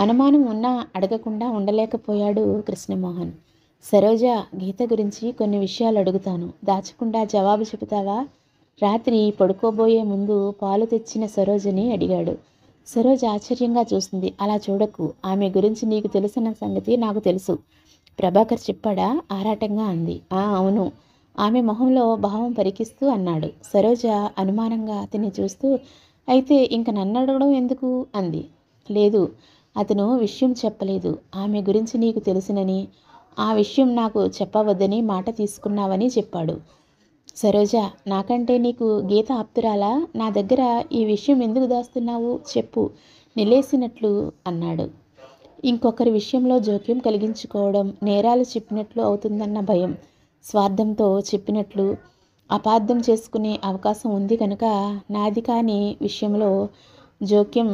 అనుమానం ఉన్నా అడగకుండా ఉండలేకపోయాడు కృష్ణమోహన్ సరోజ గీత గురించి కొన్ని విషయాలు అడుగుతాను దాచకుండా జవాబు చెబుతావా రాత్రి పడుకోబోయే ముందు పాలు తెచ్చిన సరోజని అడిగాడు సరోజ ఆశ్చర్యంగా చూసింది అలా చూడకు ఆమె గురించి నీకు తెలిసిన సంగతి నాకు తెలుసు ప్రభాకర్ చెప్పాడా ఆరాటంగా అంది ఆ అవును ఆమె మొహంలో భావం పరికిస్తూ అన్నాడు సరోజ అనుమానంగా అతన్ని చూస్తూ అయితే ఇంక నన్ను అడగడం ఎందుకు అంది లేదు అతను విషయం చెప్పలేదు ఆమె గురించి నీకు తెలిసినని ఆ విషయం నాకు చెప్పవద్దని మాట తీసుకున్నావని చెప్పాడు సరోజ నాకంటే నీకు గీత ఆప్తురాలా నా దగ్గర ఈ విషయం ఎందుకు దాస్తున్నావు చెప్పు నిలేసినట్లు అన్నాడు ఇంకొకరి విషయంలో జోక్యం కలిగించుకోవడం నేరాలు చెప్పినట్లు అవుతుందన్న భయం స్వార్థంతో చెప్పినట్లు అపార్థం చేసుకునే అవకాశం ఉంది కనుక నాది కాని విషయంలో జోక్యం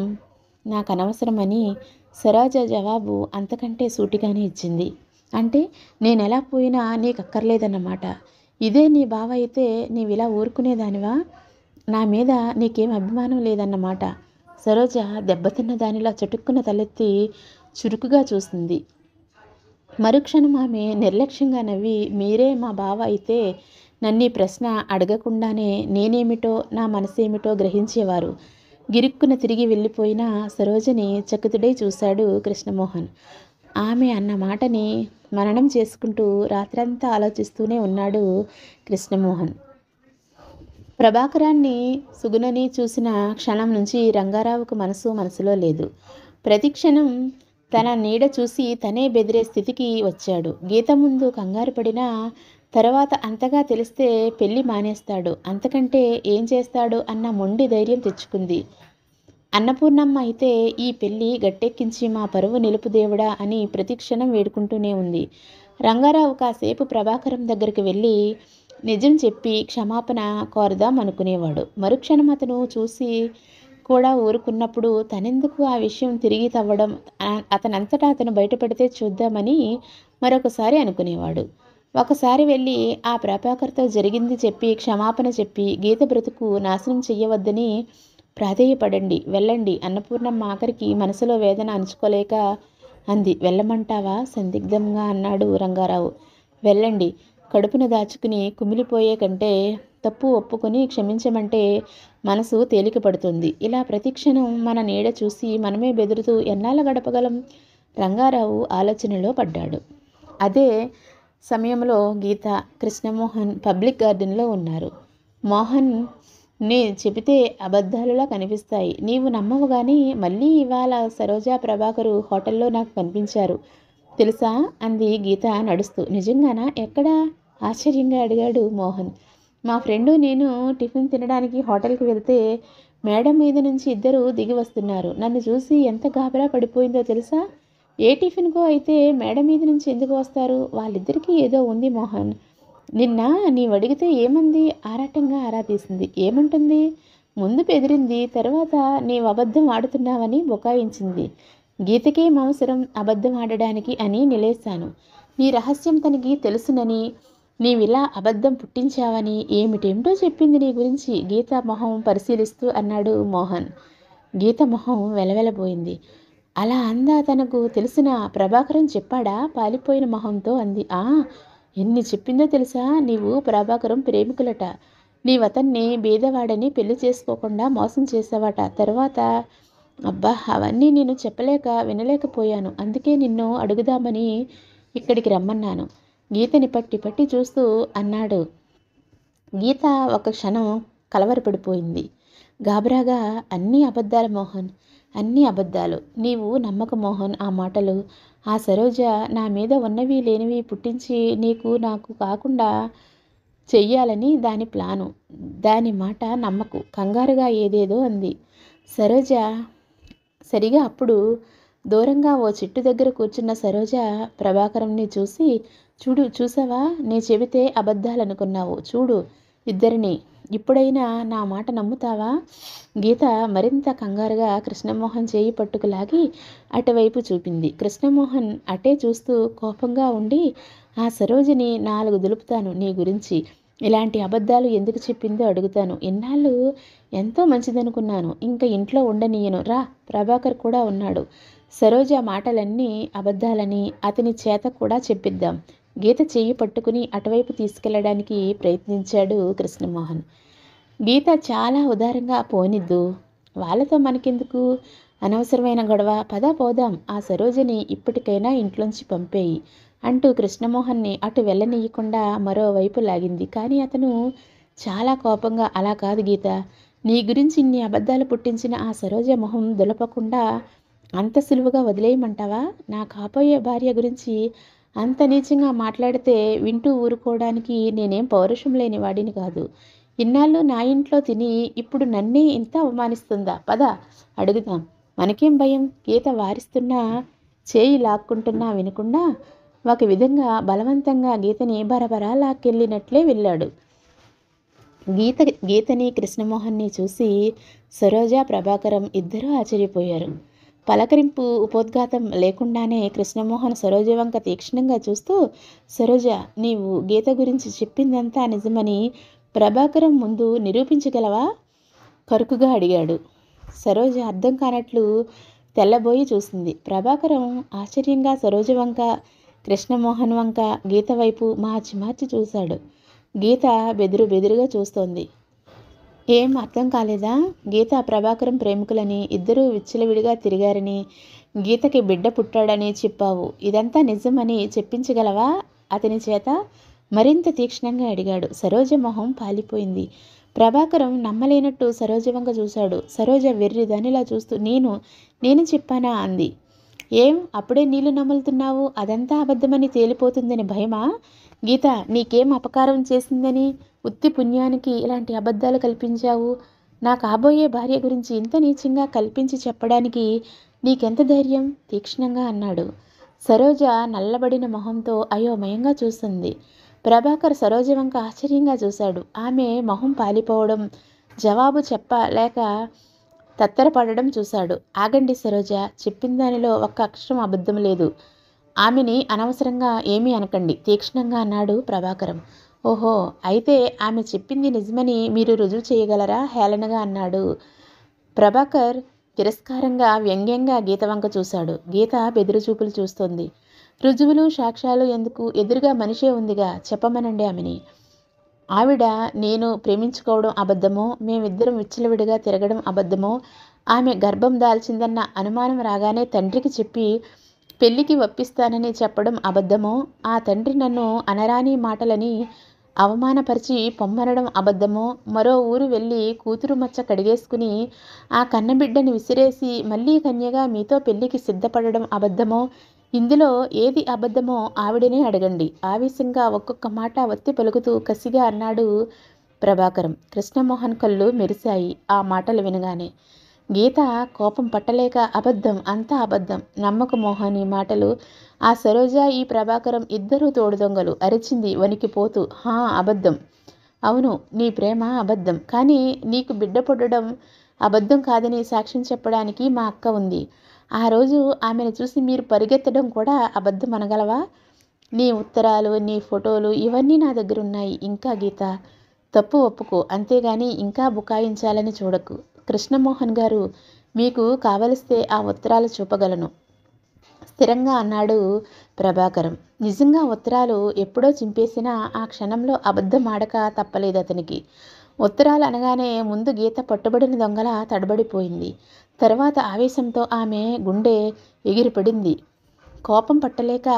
నాకు అనవసరమని సరోజ జవాబు అంతకంటే సూటిగానే ఇచ్చింది అంటే నేను ఎలా పోయినా నీకు అక్కర్లేదన్నమాట ఇదే నీ బావ అయితే నీవిలా ఊరుకునేదానివా నా మీద నీకేం అభిమానం లేదన్నమాట సరోజ దెబ్బతిన్న దానిలా చటుక్కున తలెత్తి చురుకుగా చూసింది మరుక్షణం ఆమె నిర్లక్ష్యంగా నవ్వి మీరే మా బావ అయితే నన్ను ప్రశ్న అడగకుండానే నేనేమిటో నా మనసేమిటో గ్రహించేవారు గిరుక్కున తిరిగి వెళ్ళిపోయిన సరోజని చకితుడై చూశాడు కృష్ణమోహన్ ఆమె అన్న మాటని మననం చేసుకుంటూ రాత్రంతా ఆలోచిస్తూనే ఉన్నాడు కృష్ణమోహన్ ప్రభాకరాన్ని సుగుణని చూసిన క్షణం నుంచి రంగారావుకు మనసు మనసులో లేదు ప్రతి క్షణం తన నీడ చూసి తనే బెదిరే స్థితికి వచ్చాడు గీత ముందు కంగారు పడినా తర్వాత అంతగా తెలిస్తే పెళ్ళి మానేస్తాడు అంతకంటే ఏం చేస్తాడు అన్న మొండి ధైర్యం తెచ్చుకుంది అన్నపూర్ణమ్మ అయితే ఈ పెళ్ళి గట్టెక్కించి మా పరువు నిలుపుదేవుడా అని ప్రతిక్షణం వేడుకుంటూనే ఉంది రంగారావు కాసేపు ప్రభాకరం దగ్గరికి వెళ్ళి నిజం చెప్పి క్షమాపణ కోరదాం అనుకునేవాడు మరుక్షణం అతను చూసి కూడా ఊరుకున్నప్పుడు తనెందుకు ఆ విషయం తిరిగి తవ్వడం అతనంతటా అతను బయటపడితే చూద్దామని మరొకసారి అనుకునేవాడు ఒకసారి వెళ్ళి ఆ ప్రభాకర్తో జరిగింది చెప్పి క్షమాపణ చెప్పి గీత బ్రతుకు నాశనం చెయ్యవద్దని ప్రాధేయపడండి వెళ్ళండి అన్నపూర్ణమ్మ ఆఖరికి మనసులో వేదన అంచుకోలేక అంది వెళ్ళమంటావా సందిగ్ధంగా అన్నాడు రంగారావు వెళ్ళండి కడుపును దాచుకుని కుమిలిపోయే కంటే తప్పు ఒప్పుకొని క్షమించమంటే మనసు తేలికపడుతుంది ఇలా ప్రతిక్షణం మన నీడ చూసి మనమే బెదురుతూ ఎన్నాళ్ళ గడపగలం రంగారావు ఆలోచనలో పడ్డాడు అదే సమయంలో గీత కృష్ణమోహన్ పబ్లిక్ గార్డెన్లో ఉన్నారు మోహన్ నీ చెబితే అబద్ధాలులా కనిపిస్తాయి నీవు నమ్మవు కానీ మళ్ళీ ఇవాళ సరోజా ప్రభాకరు హోటల్లో నాకు కనిపించారు తెలుసా అంది గీత నడుస్తూ నిజంగానా ఎక్కడా ఆశ్చర్యంగా అడిగాడు మోహన్ మా ఫ్రెండు నేను టిఫిన్ తినడానికి హోటల్కి వెళ్తే మేడం మీద నుంచి ఇద్దరు దిగి వస్తున్నారు నన్ను చూసి ఎంత గాబరా పడిపోయిందో తెలుసా ఏ టిఫిన్కో అయితే మేడం మీద నుంచి ఎందుకు వస్తారు వాళ్ళిద్దరికీ ఏదో ఉంది మోహన్ నిన్న నీవు అడిగితే ఏమంది ఆరాటంగా ఆరా తీసింది ఏమంటుంది ముందు బెదిరింది తర్వాత నీవు అబద్ధం ఆడుతున్నావని బొకాయించింది గీతకే మవసరం అబద్ధం ఆడడానికి అని నిలేశాను నీ రహస్యం తనకి తెలుసునని నీవిలా అబద్ధం పుట్టించావని ఏమిటేమిటో చెప్పింది నీ గురించి గీత మొహం పరిశీలిస్తూ అన్నాడు మోహన్ గీత మొహం వెలవెలబోయింది అలా అందా తనకు తెలిసిన ప్రభాకరం చెప్పాడా పాలిపోయిన మొహంతో అంది ఆ ఎన్ని చెప్పిందో తెలుసా నీవు ప్రభాకరం ప్రేమికులట నీవతన్ని బీదవాడని పెళ్లి చేసుకోకుండా మోసం చేసావట తర్వాత అబ్బా అవన్నీ నేను చెప్పలేక వినలేకపోయాను అందుకే నిన్ను అడుగుదామని ఇక్కడికి రమ్మన్నాను గీతని పట్టి పట్టి చూస్తూ అన్నాడు గీత ఒక క్షణం కలవరపడిపోయింది గాబరాగా అన్నీ అబద్ధాల మోహన్ అన్నీ అబద్ధాలు నీవు నమ్మక మోహన్ ఆ మాటలు ఆ సరోజ నా మీద ఉన్నవి లేనివి పుట్టించి నీకు నాకు కాకుండా చెయ్యాలని దాని ప్లాను దాని మాట నమ్మకు కంగారుగా ఏదేదో అంది సరోజ సరిగా అప్పుడు దూరంగా ఓ చెట్టు దగ్గర కూర్చున్న సరోజ ప్రభాకరంని చూసి చూడు చూసావా నీ చెబితే అబద్ధాలనుకున్నావు చూడు ఇద్దరిని ఇప్పుడైనా నా మాట నమ్ముతావా గీత మరింత కంగారుగా కృష్ణమోహన్ చేయి పట్టుకులాగి అటువైపు చూపింది కృష్ణమోహన్ అటే చూస్తూ కోపంగా ఉండి ఆ సరోజిని నాలుగు దులుపుతాను నీ గురించి ఇలాంటి అబద్ధాలు ఎందుకు చెప్పిందో అడుగుతాను ఇన్నాళ్ళు ఎంతో మంచిదనుకున్నాను ఇంకా ఇంట్లో ఉండనీయను రా ప్రభాకర్ కూడా ఉన్నాడు సరోజ మాటలన్నీ అబద్ధాలని అతని చేత కూడా చెప్పిద్దాం గీత చేయి పట్టుకుని అటువైపు తీసుకెళ్లడానికి ప్రయత్నించాడు కృష్ణమోహన్ గీత చాలా ఉదారంగా పోనిద్దు వాళ్ళతో మనకెందుకు అనవసరమైన గొడవ పద పోదాం ఆ సరోజని ఇప్పటికైనా ఇంట్లోంచి పంపేయి అంటూ కృష్ణమోహన్ని అటు వెళ్ళనీయకుండా మరోవైపు లాగింది కానీ అతను చాలా కోపంగా అలా కాదు గీత నీ గురించి ఇన్ని అబద్ధాలు పుట్టించిన ఆ సరోజ మొహం దులపకుండా అంత సులువుగా వదిలేయమంటావా నా కాపోయే భార్య గురించి అంత నీచంగా మాట్లాడితే వింటూ ఊరుకోవడానికి నేనేం పౌరుషం లేని వాడిని కాదు ఇన్నాళ్ళు నా ఇంట్లో తిని ఇప్పుడు నన్నే ఇంత అవమానిస్తుందా పద అడుగుదాం మనకేం భయం గీత వారిస్తున్నా చేయి లాక్కుంటున్నా వినకుండా ఒక విధంగా బలవంతంగా గీతని బరబరా లాక్కెళ్ళినట్లే వెళ్ళాడు గీత గీతని కృష్ణమోహన్ని చూసి సరోజా ప్రభాకరం ఇద్దరూ ఆశ్చర్యపోయారు పలకరింపు ఉపోద్ఘాతం లేకుండానే కృష్ణమోహన్ సరోజ వంక తీక్షణంగా చూస్తూ సరోజ నీవు గీత గురించి చెప్పిందంతా నిజమని ప్రభాకరం ముందు నిరూపించగలవా కరుకుగా అడిగాడు సరోజ అర్థం కానట్లు తెల్లబోయి చూసింది ప్రభాకరం ఆశ్చర్యంగా సరోజ వంక కృష్ణమోహన్ వంక గీత వైపు మార్చి మార్చి చూశాడు గీత బెదురు బెదురుగా చూస్తోంది ఏం అర్థం కాలేదా గీత ప్రభాకరం ప్రేమికులని ఇద్దరూ విచ్చలవిడిగా తిరిగారని గీతకి బిడ్డ పుట్టాడని చెప్పావు ఇదంతా నిజమని చెప్పించగలవా అతని చేత మరింత తీక్షణంగా అడిగాడు సరోజ మొహం పాలిపోయింది ప్రభాకరం నమ్మలేనట్టు సరోజవంక చూశాడు సరోజ వెర్రి దానిలా చూస్తూ నేను నేను చెప్పానా అంది ఏం అప్పుడే నీళ్లు నములుతున్నావు అదంతా అబద్ధమని తేలిపోతుందని భయమా గీత నీకేం అపకారం చేసిందని ఉత్తి పుణ్యానికి ఇలాంటి అబద్ధాలు కల్పించావు నా కాబోయే భార్య గురించి ఇంత నీచంగా కల్పించి చెప్పడానికి నీకెంత ధైర్యం తీక్షణంగా అన్నాడు సరోజ నల్లబడిన మొహంతో అయోమయంగా చూస్తుంది ప్రభాకర్ సరోజ వంక ఆశ్చర్యంగా చూశాడు ఆమె మొహం పాలిపోవడం జవాబు చెప్పలేక తత్తరపడడం చూశాడు ఆగండి సరోజ చెప్పిన దానిలో ఒక్క అక్షరం అబద్ధం లేదు ఆమెని అనవసరంగా ఏమీ అనకండి తీక్షణంగా అన్నాడు ప్రభాకరం ఓహో అయితే ఆమె చెప్పింది నిజమని మీరు రుజువు చేయగలరా హేళనగా అన్నాడు ప్రభాకర్ తిరస్కారంగా వ్యంగ్యంగా గీత వంక చూశాడు గీత చూపులు చూస్తోంది రుజువులు సాక్ష్యాలు ఎందుకు ఎదురుగా మనిషే ఉందిగా చెప్పమనండి ఆమెని ఆవిడ నేను ప్రేమించుకోవడం అబద్ధమో మేమిద్దరం విచ్చలవిడిగా తిరగడం అబద్ధమో ఆమె గర్భం దాల్చిందన్న అనుమానం రాగానే తండ్రికి చెప్పి పెళ్లికి ఒప్పిస్తానని చెప్పడం అబద్ధమో ఆ తండ్రి నన్ను అనరాని మాటలని అవమానపరిచి పొమ్మనడం అబద్ధమో మరో ఊరు వెళ్ళి కూతురు మచ్చ కడిగేసుకుని ఆ కన్నబిడ్డని విసిరేసి మళ్ళీ కన్యగా మీతో పెళ్లికి సిద్ధపడడం అబద్ధమో ఇందులో ఏది అబద్ధమో ఆవిడనే అడగండి ఆవేశంగా ఒక్కొక్క మాట ఒత్తి పలుకుతూ కసిగా అన్నాడు ప్రభాకరం కృష్ణమోహన్ కళ్ళు మెరిశాయి ఆ మాటలు వినగానే గీత కోపం పట్టలేక అబద్ధం అంతా అబద్ధం నమ్మక మోహని మాటలు ఆ సరోజ ఈ ప్రభాకరం ఇద్దరు తోడు దొంగలు అరిచింది వణికిపోతూ హా అబద్ధం అవును నీ ప్రేమ అబద్ధం కానీ నీకు బిడ్డ పుట్టడం అబద్ధం కాదని సాక్ష్యం చెప్పడానికి మా అక్క ఉంది ఆ రోజు ఆమెను చూసి మీరు పరిగెత్తడం కూడా అబద్ధం అనగలవా నీ ఉత్తరాలు నీ ఫోటోలు ఇవన్నీ నా దగ్గర ఉన్నాయి ఇంకా గీత తప్పు ఒప్పుకో అంతేగాని ఇంకా బుకాయించాలని చూడకు కృష్ణమోహన్ గారు మీకు కావలిస్తే ఆ ఉత్తరాలు చూపగలను స్థిరంగా అన్నాడు ప్రభాకరం నిజంగా ఉత్తరాలు ఎప్పుడో చింపేసినా ఆ క్షణంలో అబద్ధమాడక తప్పలేదు అతనికి ఉత్తరాలు అనగానే ముందు గీత పట్టుబడిన దొంగల తడబడిపోయింది తర్వాత ఆవేశంతో ఆమె గుండె ఎగిరిపడింది కోపం పట్టలేక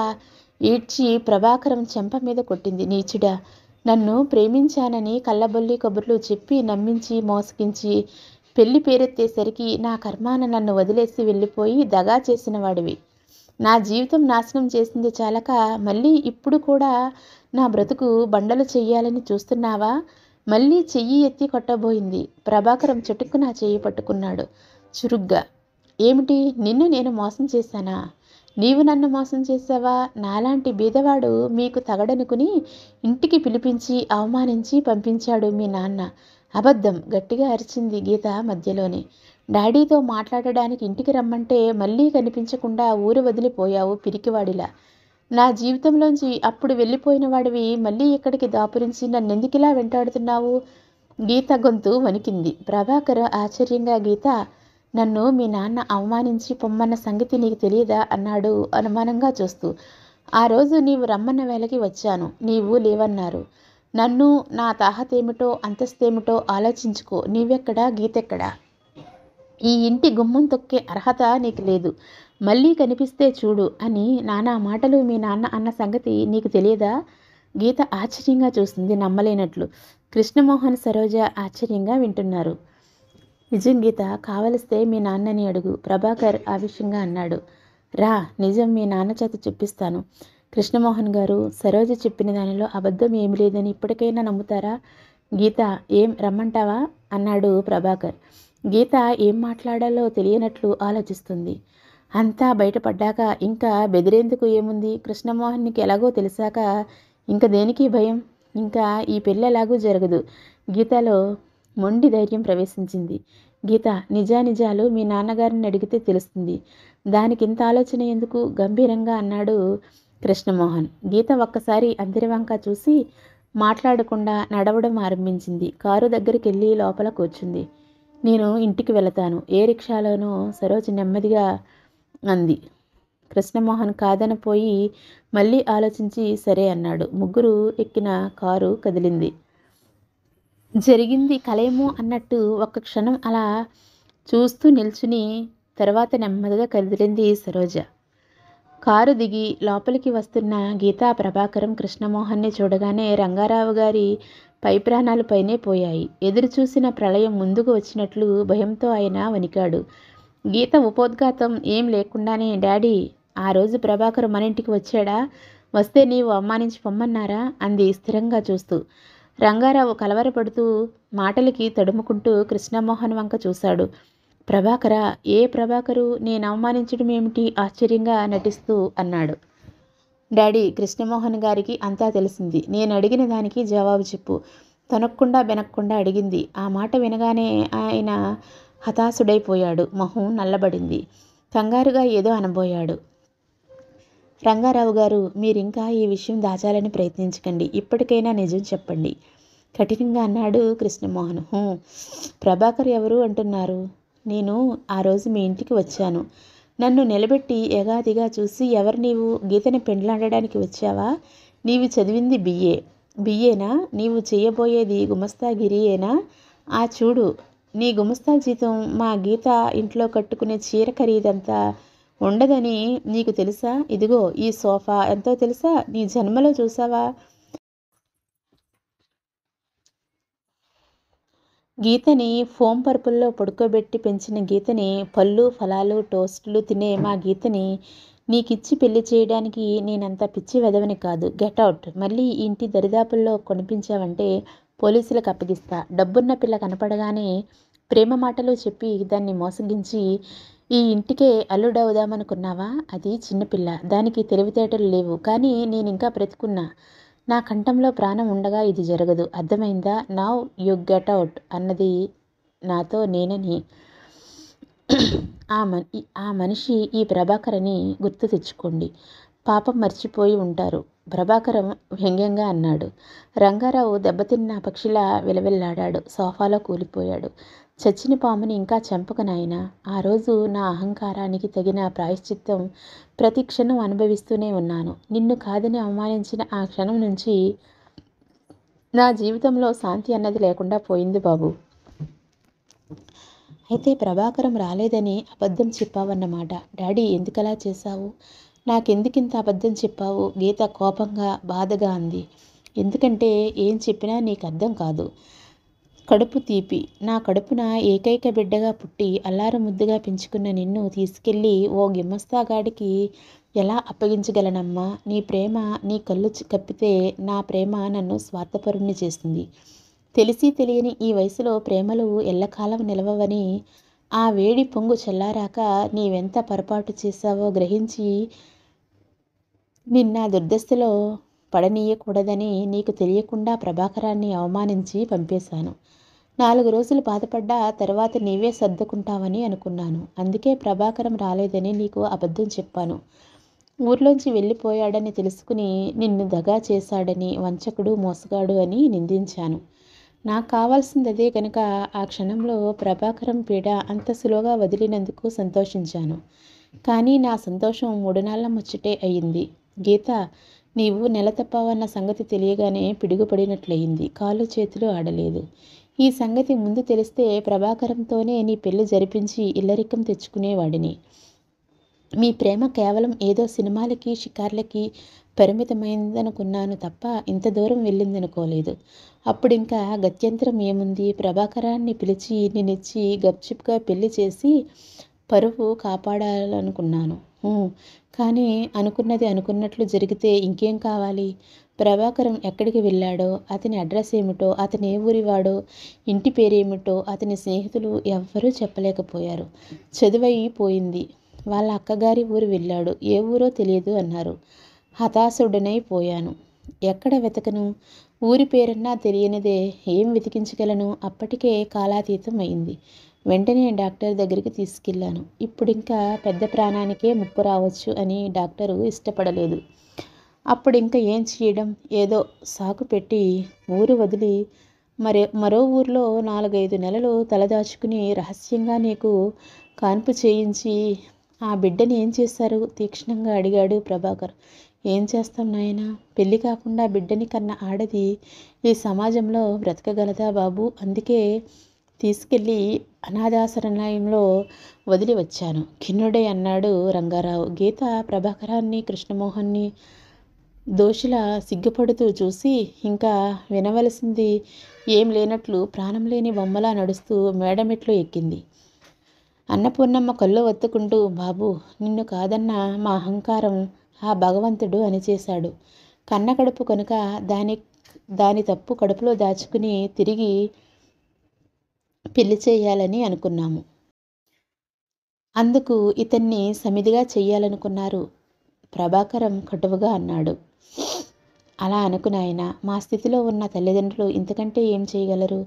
ఈడ్చి ప్రభాకరం చెంప మీద కొట్టింది నీచుడా నన్ను ప్రేమించానని కళ్ళబొల్లి కబుర్లు చెప్పి నమ్మించి మోసగించి పెళ్లి పేరెత్తేసరికి నా కర్మాన నన్ను వదిలేసి వెళ్ళిపోయి దగా చేసిన వాడివి నా జీవితం నాశనం చేసింది చాలక మళ్ళీ ఇప్పుడు కూడా నా బ్రతుకు బండలు చెయ్యాలని చూస్తున్నావా మళ్ళీ చెయ్యి ఎత్తి కొట్టబోయింది ప్రభాకరం చెట్టుకు నా చెయ్యి పట్టుకున్నాడు చురుగ్గా ఏమిటి నిన్ను నేను మోసం చేశానా నీవు నన్ను మోసం చేసావా నాలాంటి బీదవాడు మీకు తగడనుకుని ఇంటికి పిలిపించి అవమానించి పంపించాడు మీ నాన్న అబద్ధం గట్టిగా అరిచింది గీత మధ్యలోనే డాడీతో మాట్లాడడానికి ఇంటికి రమ్మంటే మళ్ళీ కనిపించకుండా ఊరు వదిలిపోయావు పిరికివాడిలా నా జీవితంలోంచి అప్పుడు వెళ్ళిపోయిన వాడివి మళ్ళీ ఇక్కడికి దాపురించి ఎందుకిలా వెంటాడుతున్నావు గీత గొంతు వణికింది ప్రభాకర్ ఆశ్చర్యంగా గీత నన్ను మీ నాన్న అవమానించి పొమ్మన్న సంగతి నీకు తెలియదా అన్నాడు అనుమానంగా చూస్తూ ఆ రోజు నీవు రమ్మన్న వేళకి వచ్చాను నీవు లేవన్నారు నన్ను నా తాహతేమిటో అంతస్తేమిటో ఆలోచించుకో నీవెక్కడా గీతెక్కడా ఈ ఇంటి గుమ్మం తొక్కే అర్హత నీకు లేదు మళ్ళీ కనిపిస్తే చూడు అని నానా మాటలు మీ నాన్న అన్న సంగతి నీకు తెలియదా గీత ఆశ్చర్యంగా చూస్తుంది నమ్మలేనట్లు కృష్ణమోహన్ సరోజ ఆశ్చర్యంగా వింటున్నారు నిజం గీత కావలిస్తే మీ నాన్నని అడుగు ప్రభాకర్ ఆ విషయంగా అన్నాడు రా నిజం మీ నాన్న చేత చూపిస్తాను కృష్ణమోహన్ గారు సరోజ చెప్పిన దానిలో అబద్ధం ఏమి లేదని ఇప్పటికైనా నమ్ముతారా గీత ఏం రమ్మంటావా అన్నాడు ప్రభాకర్ గీత ఏం మాట్లాడాలో తెలియనట్లు ఆలోచిస్తుంది అంతా బయటపడ్డాక ఇంకా బెదిరేందుకు ఏముంది కృష్ణమోహన్కి ఎలాగో తెలిసాక ఇంకా దేనికి భయం ఇంకా ఈ పెళ్ళి ఎలాగూ జరగదు గీతలో మొండి ధైర్యం ప్రవేశించింది గీత నిజానిజాలు మీ నాన్నగారిని అడిగితే తెలుస్తుంది దానికి ఇంత ఆలోచన ఎందుకు గంభీరంగా అన్నాడు కృష్ణమోహన్ గీత ఒక్కసారి అందిరివంక చూసి మాట్లాడకుండా నడవడం ఆరంభించింది కారు దగ్గరికి వెళ్ళి లోపల కూర్చుంది నేను ఇంటికి వెళతాను ఏ రిక్షాలోనో సరోజ నెమ్మదిగా అంది కృష్ణమోహన్ కాదనపోయి మళ్ళీ ఆలోచించి సరే అన్నాడు ముగ్గురు ఎక్కిన కారు కదిలింది జరిగింది కలేమో అన్నట్టు ఒక క్షణం అలా చూస్తూ నిల్చుని తర్వాత నెమ్మదిగా కదిలింది సరోజ కారు దిగి లోపలికి వస్తున్న గీతా ప్రభాకరం కృష్ణమోహన్ని చూడగానే రంగారావు గారి పై ప్రాణాలు పైనే పోయాయి ఎదురు చూసిన ప్రళయం ముందుకు వచ్చినట్లు భయంతో ఆయన వణికాడు గీత ఉపోద్ఘాతం ఏం లేకుండానే డాడీ ఆ రోజు ప్రభాకర్ మన ఇంటికి వచ్చాడా వస్తే నీవు అమ్మానించి పొమ్మన్నారా అంది స్థిరంగా చూస్తూ రంగారావు కలవరపడుతూ మాటలకి తడుముకుంటూ కృష్ణమోహన్ వంక చూశాడు ప్రభాకరా ఏ ప్రభాకరు నేను అవమానించడం ఏమిటి ఆశ్చర్యంగా నటిస్తూ అన్నాడు డాడీ కృష్ణమోహన్ గారికి అంతా తెలిసింది నేను అడిగిన దానికి జవాబు చెప్పు తొనక్కుండా వెనక్కుండా అడిగింది ఆ మాట వినగానే ఆయన హతాశుడైపోయాడు మొహం నల్లబడింది కంగారుగా ఏదో అనబోయాడు రంగారావు గారు మీరింకా ఈ విషయం దాచాలని ప్రయత్నించకండి ఇప్పటికైనా నిజం చెప్పండి కఠినంగా అన్నాడు కృష్ణమోహన్ ప్రభాకర్ ఎవరు అంటున్నారు నేను ఆ రోజు మీ ఇంటికి వచ్చాను నన్ను నిలబెట్టి యగాదిగా చూసి ఎవరు నీవు గీతని పెండ్లాడడానికి వచ్చావా నీవు చదివింది బిఏ బిఏనా నీవు చేయబోయేది గుమస్తాగిరియేనా ఆ చూడు నీ గుమస్తా జీతం మా గీత ఇంట్లో కట్టుకునే చీర ఖరీదంతా ఉండదని నీకు తెలుసా ఇదిగో ఈ సోఫా ఎంతో తెలుసా నీ జన్మలో చూసావా గీతని ఫోమ్ పరుపుల్లో పడుకోబెట్టి పెంచిన గీతని పళ్ళు ఫలాలు టోస్ట్లు తినే మా గీతని నీకిచ్చి పెళ్లి చేయడానికి నేనంత పిచ్చి వెదవని కాదు గెట్అవుట్ మళ్ళీ ఇంటి దరిదాపుల్లో కొనిపించావంటే పోలీసులకు అప్పగిస్తా డబ్బున్న పిల్ల కనపడగానే ప్రేమ మాటలు చెప్పి దాన్ని మోసగించి ఈ ఇంటికే అల్లుడవుదామనుకున్నావా అది చిన్నపిల్ల దానికి తెలివితేటలు లేవు కానీ నేను ఇంకా బ్రతుకున్నా నా కంఠంలో ప్రాణం ఉండగా ఇది జరగదు అర్థమైందా నవ్ యు గెట్ అవుట్ అన్నది నాతో నేనని ఆ మన్ ఆ మనిషి ఈ ప్రభాకరని గుర్తు తెచ్చుకోండి పాపం మర్చిపోయి ఉంటారు ప్రభాకరం వ్యంగ్యంగా అన్నాడు రంగారావు దెబ్బతిన్న పక్షిలా విలవిల్లాడాడు సోఫాలో కూలిపోయాడు చచ్చిన పాముని ఇంకా చంపకు ఆ రోజు నా అహంకారానికి తగిన ప్రాయశ్చిత్తం ప్రతి క్షణం అనుభవిస్తూనే ఉన్నాను నిన్ను కాదని అవమానించిన ఆ క్షణం నుంచి నా జీవితంలో శాంతి అన్నది లేకుండా పోయింది బాబు అయితే ప్రభాకరం రాలేదని అబద్ధం చెప్పావన్నమాట డాడీ ఎందుకలా చేశావు నాకెందుకింత అబద్ధం చెప్పావు గీత కోపంగా బాధగా అంది ఎందుకంటే ఏం చెప్పినా నీకు అర్థం కాదు కడుపు తీపి నా కడుపున ఏకైక బిడ్డగా పుట్టి అల్లారు ముద్దుగా పెంచుకున్న నిన్ను తీసుకెళ్ళి ఓ గిమ్మస్తాగాడికి ఎలా అప్పగించగలనమ్మా నీ ప్రేమ నీ కళ్ళు కప్పితే నా ప్రేమ నన్ను స్వార్థపరుణ్ణి చేస్తుంది తెలిసి తెలియని ఈ వయసులో ప్రేమలు ఎల్లకాలం నిలవవని ఆ వేడి పొంగు చల్లారాక నీవెంత పొరపాటు చేశావో గ్రహించి నిన్న దుర్దశలో పడనీయకూడదని నీకు తెలియకుండా ప్రభాకరాన్ని అవమానించి పంపేశాను నాలుగు రోజులు బాధపడ్డా తర్వాత నీవే సర్దుకుంటావని అనుకున్నాను అందుకే ప్రభాకరం రాలేదని నీకు అబద్ధం చెప్పాను ఊర్లోంచి వెళ్ళిపోయాడని తెలుసుకుని నిన్ను దగా చేశాడని వంచకుడు మోసగాడు అని నిందించాను నాకు కావాల్సింది అదే కనుక ఆ క్షణంలో ప్రభాకరం పీడ అంత సులువుగా వదిలినందుకు సంతోషించాను కానీ నా సంతోషం మూడు నాళ్ళ ముచ్చటే అయ్యింది గీత నీవు నెల తప్పవన్న సంగతి తెలియగానే పిడుగుపడినట్లయింది కాలు చేతులు ఆడలేదు ఈ సంగతి ముందు తెలిస్తే ప్రభాకరంతోనే నీ పెళ్లి జరిపించి ఇల్లరికం తెచ్చుకునేవాడిని మీ ప్రేమ కేవలం ఏదో సినిమాలకి షికార్లకి పరిమితమైందనుకున్నాను తప్ప ఇంత దూరం వెళ్ళిందనుకోలేదు అప్పుడు ఇంకా గత్యంతరం ఏముంది ప్రభాకరాన్ని పిలిచి నేనిచ్చి గప్చిప్గా పెళ్లి చేసి పరువు కాపాడాలనుకున్నాను కానీ అనుకున్నది అనుకున్నట్లు జరిగితే ఇంకేం కావాలి ప్రభాకరం ఎక్కడికి వెళ్ళాడో అతని అడ్రస్ ఏమిటో అతని ఏ ఊరివాడో ఇంటి పేరేమిటో అతని స్నేహితులు ఎవ్వరూ చెప్పలేకపోయారు పోయింది వాళ్ళ అక్కగారి ఊరు వెళ్ళాడు ఏ ఊరో తెలియదు అన్నారు హతాశుడనై పోయాను ఎక్కడ వెతకను ఊరి పేరన్నా తెలియనిదే ఏం వెతికించగలను అప్పటికే కాలాతీతం అయింది వెంటనే డాక్టర్ దగ్గరికి తీసుకెళ్ళాను ఇప్పుడు ఇంకా పెద్ద ప్రాణానికే ముప్పు రావచ్చు అని డాక్టరు ఇష్టపడలేదు అప్పుడు ఇంకా ఏం చేయడం ఏదో సాకు పెట్టి ఊరు వదిలి మరే మరో ఊర్లో నాలుగైదు నెలలు తలదాచుకుని రహస్యంగా నీకు కాన్పు చేయించి ఆ బిడ్డని ఏం చేశారు తీక్షణంగా అడిగాడు ప్రభాకర్ ఏం చేస్తాం నాయన పెళ్ళి కాకుండా బిడ్డని కన్న ఆడది ఈ సమాజంలో బ్రతకగలదా బాబు అందుకే తీసుకెళ్ళి అనాథాశరణాయంలో వదిలి వచ్చాను కిన్నుడే అన్నాడు రంగారావు గీత ప్రభాకరాన్ని కృష్ణమోహన్ని దోషుల సిగ్గుపడుతూ చూసి ఇంకా వినవలసింది ఏం లేనట్లు ప్రాణం లేని బొమ్మలా నడుస్తూ మేడమెట్లు ఎక్కింది అన్నపూర్ణమ్మ కళ్ళు ఒత్తుకుంటూ బాబు నిన్ను కాదన్న మా అహంకారం ఆ భగవంతుడు అనిచేశాడు కన్న కడుపు కనుక దాని దాని తప్పు కడుపులో దాచుకుని తిరిగి పెళ్లి చేయాలని అనుకున్నాము అందుకు ఇతన్ని సమిదిగా చెయ్యాలనుకున్నారు ప్రభాకరం కటువుగా అన్నాడు అలా అనుకు నాయన మా స్థితిలో ఉన్న తల్లిదండ్రులు ఇంతకంటే ఏం చేయగలరు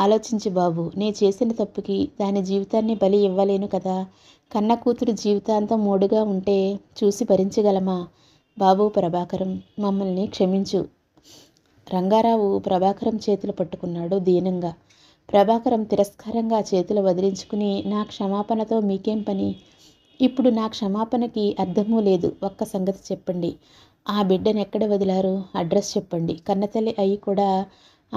ఆలోచించి బాబు నే చేసిన తప్పుకి దాని జీవితాన్ని బలి ఇవ్వలేను కదా కన్న కూతురు జీవితాంతం మూడుగా ఉంటే చూసి భరించగలమా బాబు ప్రభాకరం మమ్మల్ని క్షమించు రంగారావు ప్రభాకరం చేతులు పట్టుకున్నాడు దీనంగా ప్రభాకరం తిరస్కారంగా చేతులు వదిలించుకుని నా క్షమాపణతో మీకేం పని ఇప్పుడు నా క్షమాపణకి అర్థమూ లేదు ఒక్క సంగతి చెప్పండి ఆ బిడ్డను ఎక్కడ వదిలారు అడ్రస్ చెప్పండి కన్నతల్లి అయ్యి కూడా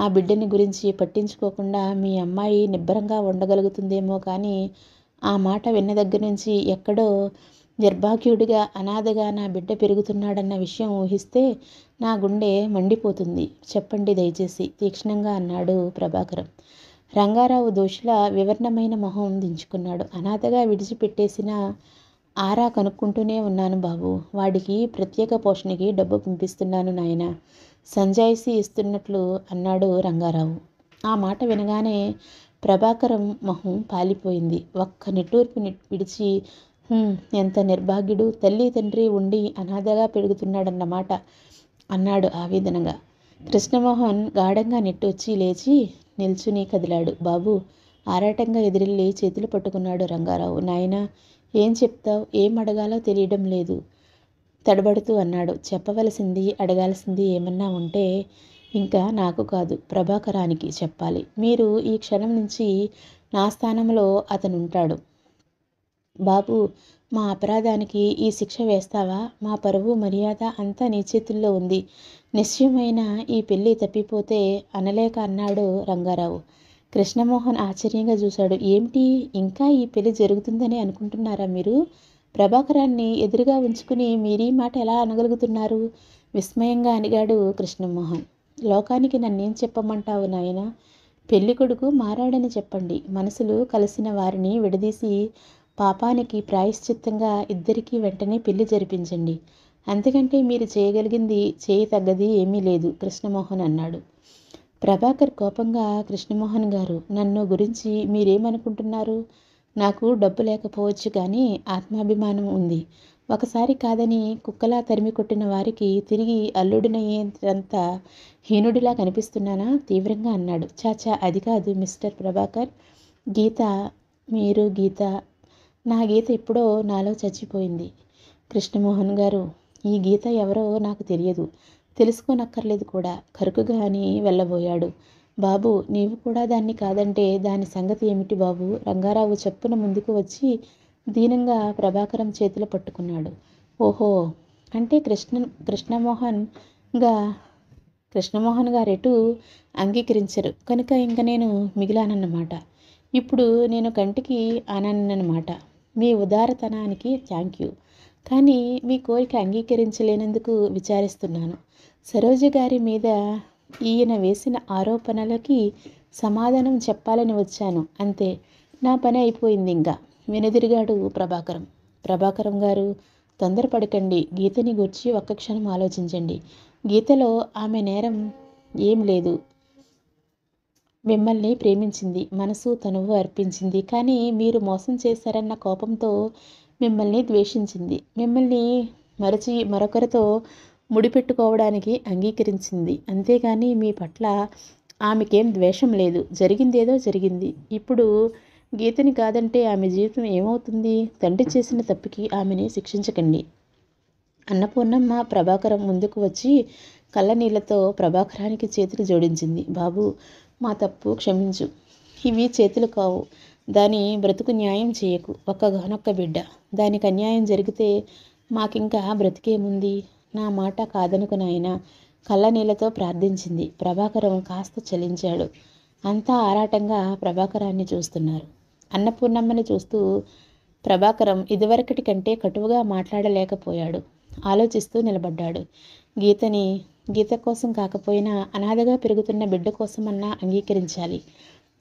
ఆ బిడ్డని గురించి పట్టించుకోకుండా మీ అమ్మాయి నిబ్బరంగా ఉండగలుగుతుందేమో కానీ ఆ మాట విన్న దగ్గర నుంచి ఎక్కడో నిర్భాగ్యుడిగా అనాథగా నా బిడ్డ పెరుగుతున్నాడన్న విషయం ఊహిస్తే నా గుండె మండిపోతుంది చెప్పండి దయచేసి తీక్షణంగా అన్నాడు ప్రభాకరం రంగారావు దోషుల వివరణమైన మొహం దించుకున్నాడు అనాథగా విడిచిపెట్టేసిన ఆరా కనుక్కుంటూనే ఉన్నాను బాబు వాడికి ప్రత్యేక పోషణకి డబ్బు పంపిస్తున్నాను నాయన సంజాయిసి ఇస్తున్నట్లు అన్నాడు రంగారావు ఆ మాట వినగానే ప్రభాకరం మొహం పాలిపోయింది ఒక్క నిట్టూర్పు విడిచి ఎంత నిర్భాగ్యుడు తల్లి తండ్రి ఉండి అనాథగా పెరుగుతున్నాడన్నమాట అన్నాడు ఆవేదనగా కృష్ణమోహన్ గాఢంగా నెట్టొచ్చి లేచి నిల్చుని కదిలాడు బాబు ఆరాటంగా ఎదిరిల్లి చేతులు పట్టుకున్నాడు రంగారావు నాయనా ఏం చెప్తావు ఏం అడగాలో తెలియడం లేదు తడబడుతూ అన్నాడు చెప్పవలసింది అడగాల్సింది ఏమన్నా ఉంటే ఇంకా నాకు కాదు ప్రభాకరానికి చెప్పాలి మీరు ఈ క్షణం నుంచి నా స్థానంలో అతను ఉంటాడు బాబు మా అపరాధానికి ఈ శిక్ష వేస్తావా మా పరువు మర్యాద అంతా నీ చేతుల్లో ఉంది నిశ్చయమైన ఈ పెళ్ళి తప్పిపోతే అనలేక అన్నాడు రంగారావు కృష్ణమోహన్ ఆశ్చర్యంగా చూశాడు ఏమిటి ఇంకా ఈ పెళ్లి జరుగుతుందని అనుకుంటున్నారా మీరు ప్రభాకరాన్ని ఎదురుగా ఉంచుకుని మీరీ మాట ఎలా అనగలుగుతున్నారు విస్మయంగా అనిగాడు కృష్ణమోహన్ లోకానికి నన్నేం చెప్పమంటావు నాయన పెళ్లి కొడుకు మారాడని చెప్పండి మనసులు కలిసిన వారిని విడదీసి పాపానికి ప్రాయశ్చిత్తంగా ఇద్దరికీ వెంటనే పెళ్లి జరిపించండి అంతకంటే మీరు చేయగలిగింది చేయి తగ్గది ఏమీ లేదు కృష్ణమోహన్ అన్నాడు ప్రభాకర్ కోపంగా కృష్ణమోహన్ గారు నన్ను గురించి మీరేమనుకుంటున్నారు నాకు డబ్బు లేకపోవచ్చు కానీ ఆత్మాభిమానం ఉంది ఒకసారి కాదని కుక్కలా తరిమి కొట్టిన వారికి తిరిగి అల్లుడినంత హీనుడిలా కనిపిస్తున్నానా తీవ్రంగా అన్నాడు చాచా అది కాదు మిస్టర్ ప్రభాకర్ గీత మీరు గీత నా గీత ఎప్పుడో నాలో చచ్చిపోయింది కృష్ణమోహన్ గారు ఈ గీత ఎవరో నాకు తెలియదు తెలుసుకోనక్కర్లేదు కూడా కరుకుగా అని వెళ్ళబోయాడు బాబు నీవు కూడా దాన్ని కాదంటే దాని సంగతి ఏమిటి బాబు రంగారావు చెప్పున ముందుకు వచ్చి దీనంగా ప్రభాకరం చేతులు పట్టుకున్నాడు ఓహో అంటే కృష్ణ కృష్ణమోహన్గా కృష్ణమోహన్ గారెటు అంగీకరించరు కనుక ఇంక నేను మిగిలానన్నమాట ఇప్పుడు నేను కంటికి ఆనానన్నమాట మీ ఉదారతనానికి థ్యాంక్ యూ కానీ మీ కోరిక అంగీకరించలేనందుకు విచారిస్తున్నాను సరోజ గారి మీద ఈయన వేసిన ఆరోపణలకి సమాధానం చెప్పాలని వచ్చాను అంతే నా పని అయిపోయింది ఇంకా వినదిరిగాడు ప్రభాకరం ప్రభాకరం గారు తొందరపడకండి గీతని గుర్చి ఒక్క క్షణం ఆలోచించండి గీతలో ఆమె నేరం ఏం లేదు మిమ్మల్ని ప్రేమించింది మనసు తనువు అర్పించింది కానీ మీరు మోసం చేశారన్న కోపంతో మిమ్మల్ని ద్వేషించింది మిమ్మల్ని మరచి మరొకరితో ముడిపెట్టుకోవడానికి అంగీకరించింది అంతేగాని మీ పట్ల ఆమెకేం ద్వేషం లేదు జరిగిందేదో జరిగింది ఇప్పుడు గీతని కాదంటే ఆమె జీవితం ఏమవుతుంది తండ్రి చేసిన తప్పుకి ఆమెని శిక్షించకండి అన్నపూర్ణమ్మ ప్రభాకరం ముందుకు వచ్చి కళ్ళనీళ్లతో ప్రభాకరానికి చేతులు జోడించింది బాబు మా తప్పు క్షమించు ఇవి చేతులు కావు దాని బ్రతుకు న్యాయం చేయకు ఒక్క గనొక్క బిడ్డ దానికి అన్యాయం జరిగితే మాకింకా బ్రతికేముంది నా మాట కాదనుకు నాయన కళ్ళనీళ్లతో ప్రార్థించింది ప్రభాకరం కాస్త చలించాడు అంతా ఆరాటంగా ప్రభాకరాన్ని చూస్తున్నారు అన్నపూర్ణమ్మని చూస్తూ ప్రభాకరం ఇదివరకటి కంటే కటువుగా మాట్లాడలేకపోయాడు ఆలోచిస్తూ నిలబడ్డాడు గీతని గీత కోసం కాకపోయినా అనాథగా పెరుగుతున్న బిడ్డ కోసమన్నా అంగీకరించాలి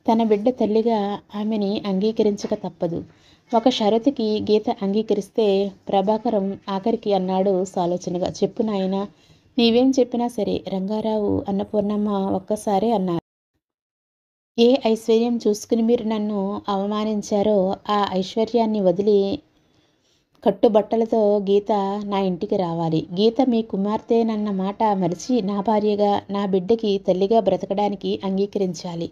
తన బిడ్డ తల్లిగా ఆమెని అంగీకరించక తప్పదు ఒక షరతుకి గీత అంగీకరిస్తే ప్రభాకరం ఆఖరికి అన్నాడు సాలోచనగా చెప్పు నాయన నీవేం చెప్పినా సరే రంగారావు అన్నపూర్ణమ్మ ఒక్కసారే అన్నారు ఏ ఐశ్వర్యం చూసుకుని మీరు నన్ను అవమానించారో ఆ ఐశ్వర్యాన్ని వదిలి కట్టుబట్టలతో గీత నా ఇంటికి రావాలి గీత మీ కుమార్తెనన్న మాట మరిచి నా భార్యగా నా బిడ్డకి తల్లిగా బ్రతకడానికి అంగీకరించాలి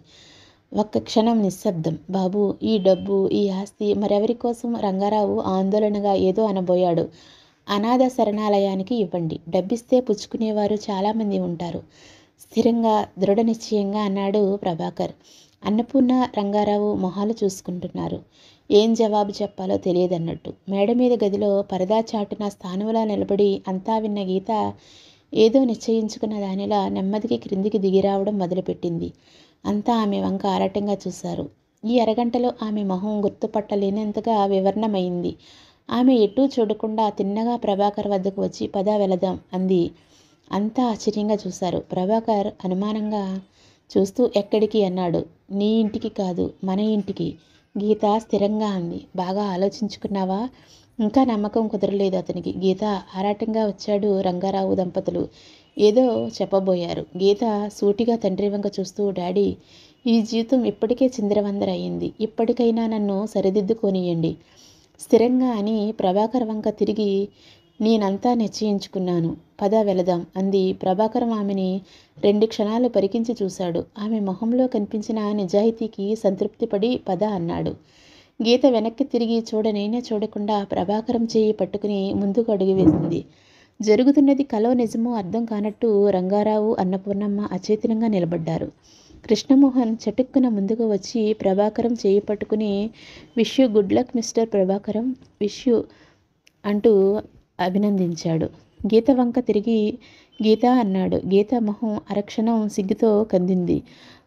ఒక్క క్షణం నిశ్శబ్దం బాబు ఈ డబ్బు ఈ ఆస్తి మరెవరి కోసం రంగారావు ఆందోళనగా ఏదో అనబోయాడు అనాథ శరణాలయానికి ఇవ్వండి డబ్బిస్తే పుచ్చుకునేవారు చాలామంది ఉంటారు స్థిరంగా దృఢ నిశ్చయంగా అన్నాడు ప్రభాకర్ అన్నపూర్ణ రంగారావు మొహాలు చూసుకుంటున్నారు ఏం జవాబు చెప్పాలో తెలియదన్నట్టు మేడ మీద గదిలో పరదా చాటున స్థానంలో నిలబడి అంతా విన్న గీత ఏదో నిశ్చయించుకున్న దానిలా నెమ్మదికి క్రిందికి దిగిరావడం మొదలుపెట్టింది అంతా ఆమె వంక ఆరాటంగా చూశారు ఈ అరగంటలో ఆమె మొహం గుర్తుపట్టలేనంతగా వివరణమైంది ఆమె ఎటూ చూడకుండా తిన్నగా ప్రభాకర్ వద్దకు వచ్చి పద వెళదాం అంది అంతా ఆశ్చర్యంగా చూశారు ప్రభాకర్ అనుమానంగా చూస్తూ ఎక్కడికి అన్నాడు నీ ఇంటికి కాదు మన ఇంటికి గీత స్థిరంగా అంది బాగా ఆలోచించుకున్నావా ఇంకా నమ్మకం కుదరలేదు అతనికి గీత ఆరాటంగా వచ్చాడు రంగారావు దంపతులు ఏదో చెప్పబోయారు గీత సూటిగా తండ్రి వంక చూస్తూ డాడీ ఈ జీవితం ఇప్పటికే చిందరవందర అయింది ఇప్పటికైనా నన్ను సరిదిద్దుకొనియండి స్థిరంగా అని ప్రభాకర్ వంక తిరిగి నేనంతా నిశ్చయించుకున్నాను పద వెళదాం అంది ప్రభాకరం ఆమెని రెండు క్షణాలు పరికించి చూశాడు ఆమె మొహంలో కనిపించిన నిజాయితీకి సంతృప్తిపడి పద అన్నాడు గీత వెనక్కి తిరిగి చూడనైనా చూడకుండా ప్రభాకరం చేయి పట్టుకుని ముందుకు అడుగు వేసింది జరుగుతున్నది కలో నిజమో అర్థం కానట్టు రంగారావు అన్నపూర్ణమ్మ అచేతనంగా నిలబడ్డారు కృష్ణమోహన్ చటుక్కున ముందుకు వచ్చి ప్రభాకరం చేయి పట్టుకుని wish you good luck mister Prabhakaram wish you అంటూ అభినందించాడు గీత వంక తిరిగి గీత అన్నాడు గీత మొహం అరక్షణం సిగ్గుతో కందింది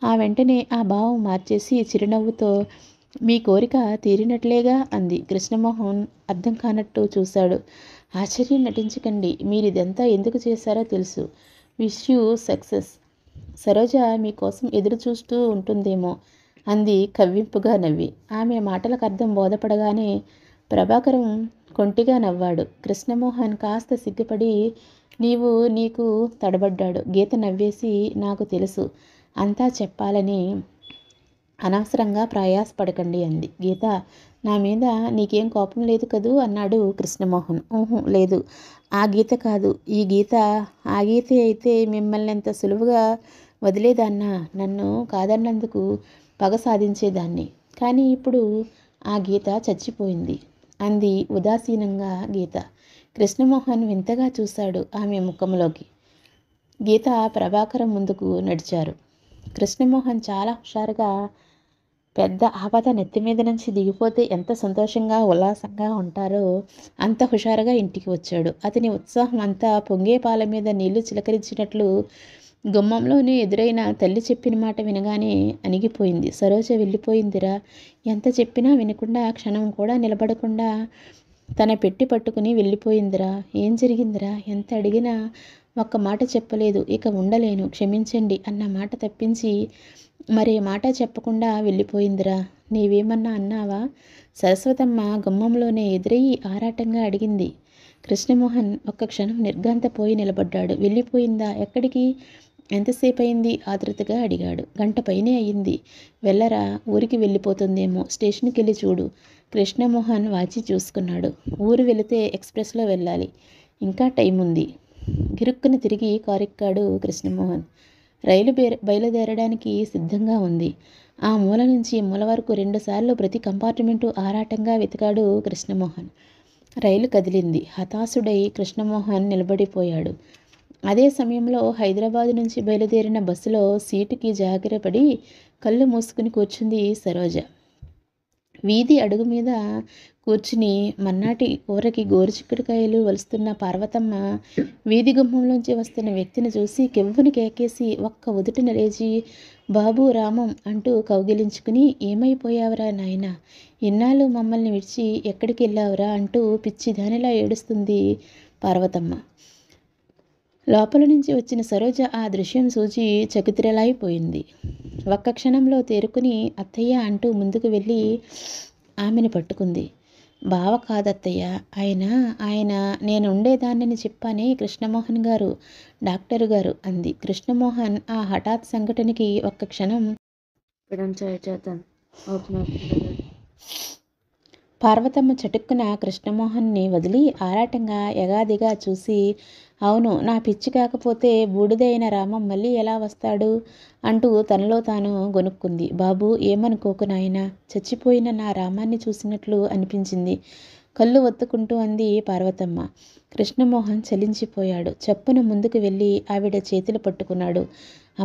ఆ వెంటనే ఆ భావం మార్చేసి చిరునవ్వుతో మీ కోరిక తీరినట్లేగా అంది కృష్ణమోహన్ అర్థం కానట్టు చూశాడు ఆశ్చర్యం నటించకండి మీరు ఇదంతా ఎందుకు చేశారో తెలుసు విష్ యూ సక్సెస్ సరోజ మీకోసం ఎదురు చూస్తూ ఉంటుందేమో అంది కవ్వింపుగా నవ్వి ఆమె మాటలకు అర్థం బోధపడగానే ప్రభాకరం కొంటిగా నవ్వాడు కృష్ణమోహన్ కాస్త సిగ్గుపడి నీవు నీకు తడబడ్డాడు గీత నవ్వేసి నాకు తెలుసు అంతా చెప్పాలని అనవసరంగా ప్రయాసపడకండి అంది గీత నా మీద నీకేం కోపం లేదు కదూ అన్నాడు కృష్ణమోహన్ ఊహు లేదు ఆ గీత కాదు ఈ గీత ఆ గీత అయితే మిమ్మల్ని ఎంత సులువుగా వదిలేదాన్న నన్ను కాదన్నందుకు పగ సాధించేదాన్ని కానీ ఇప్పుడు ఆ గీత చచ్చిపోయింది అంది ఉదాసీనంగా గీత కృష్ణమోహన్ వింతగా చూశాడు ఆమె ముఖంలోకి గీత ప్రభాకరం ముందుకు నడిచారు కృష్ణమోహన్ చాలా హుషారుగా పెద్ద ఆపద నెత్తి మీద నుంచి దిగిపోతే ఎంత సంతోషంగా ఉల్లాసంగా ఉంటారో అంత హుషారుగా ఇంటికి వచ్చాడు అతని ఉత్సాహం అంతా పొంగే పాల మీద నీళ్లు చిలకరించినట్లు గుమ్మంలోనే ఎదురైన తల్లి చెప్పిన మాట వినగానే అణిగిపోయింది సరోజ వెళ్ళిపోయిందిరా ఎంత చెప్పినా వినకుండా క్షణం కూడా నిలబడకుండా తన పెట్టి పట్టుకుని వెళ్ళిపోయిందిరా ఏం జరిగిందిరా ఎంత అడిగినా ఒక్క మాట చెప్పలేదు ఇక ఉండలేను క్షమించండి అన్న మాట తప్పించి మరే మాట చెప్పకుండా వెళ్ళిపోయిందిరా నీవేమన్నా అన్నావా సరస్వతమ్మ గుమ్మంలోనే ఎదురయ్యి ఆరాటంగా అడిగింది కృష్ణమోహన్ ఒక్క క్షణం నిర్గాంతపోయి నిలబడ్డాడు వెళ్ళిపోయిందా ఎక్కడికి ఎంతసేపు అయింది ఆతృతగా అడిగాడు గంట పైనే అయింది వెళ్ళరా ఊరికి వెళ్ళిపోతుందేమో స్టేషన్కి వెళ్ళి చూడు కృష్ణమోహన్ వాచి చూసుకున్నాడు ఊరు వెళితే ఎక్స్ప్రెస్లో వెళ్ళాలి ఇంకా టైం ఉంది గిరుక్కుని తిరిగి కారెక్కాడు కృష్ణమోహన్ రైలు బయలుదేరడానికి సిద్ధంగా ఉంది ఆ మూల నుంచి మూల వరకు రెండుసార్లు ప్రతి కంపార్ట్మెంటు ఆరాటంగా వెతికాడు కృష్ణమోహన్ రైలు కదిలింది హతాశుడై కృష్ణమోహన్ నిలబడిపోయాడు అదే సమయంలో హైదరాబాద్ నుంచి బయలుదేరిన బస్సులో సీటుకి జాగ్రపడి కళ్ళు మూసుకుని కూర్చుంది సరోజ వీధి అడుగు మీద కూర్చుని మన్నాటి కూరకి గోరుచిక్కుడుకాయలు వలుస్తున్న పార్వతమ్మ వీధి గుమ్మంలోంచి వస్తున్న వ్యక్తిని చూసి కెవ్వుని కేకేసి ఒక్క ఉదుటిన లేచి బాబు రామం అంటూ కౌగిలించుకుని ఏమైపోయావురా నాయన ఇన్నాళ్ళు మమ్మల్ని విడిచి ఎక్కడికి వెళ్ళావురా అంటూ పిచ్చిదానిలా ఏడుస్తుంది పార్వతమ్మ లోపల నుంచి వచ్చిన సరోజ ఆ దృశ్యం చూచి చకిత్రలాయిపోయింది ఒక్క క్షణంలో తేరుకుని అత్తయ్య అంటూ ముందుకు వెళ్ళి ఆమెను పట్టుకుంది బావ కాదత్తయ్య ఆయన ఆయన నేను ఉండేదాన్ని చెప్పానే కృష్ణమోహన్ గారు డాక్టర్ గారు అంది కృష్ణమోహన్ ఆ హఠాత్ సంఘటనకి ఒక్క క్షణం పార్వతమ్మ చటుక్కున కృష్ణమోహన్ని వదిలి ఆరాటంగా ఎగాదిగా చూసి అవును నా పిచ్చి కాకపోతే బూడిదైన రామం మళ్ళీ ఎలా వస్తాడు అంటూ తనలో తాను గొనుక్కుంది బాబు ఏమనుకోకు నాయన చచ్చిపోయిన నా రామాన్ని చూసినట్లు అనిపించింది కళ్ళు ఒత్తుకుంటూ అంది పార్వతమ్మ కృష్ణమోహన్ చలించిపోయాడు చప్పున ముందుకు వెళ్ళి ఆవిడ చేతులు పట్టుకున్నాడు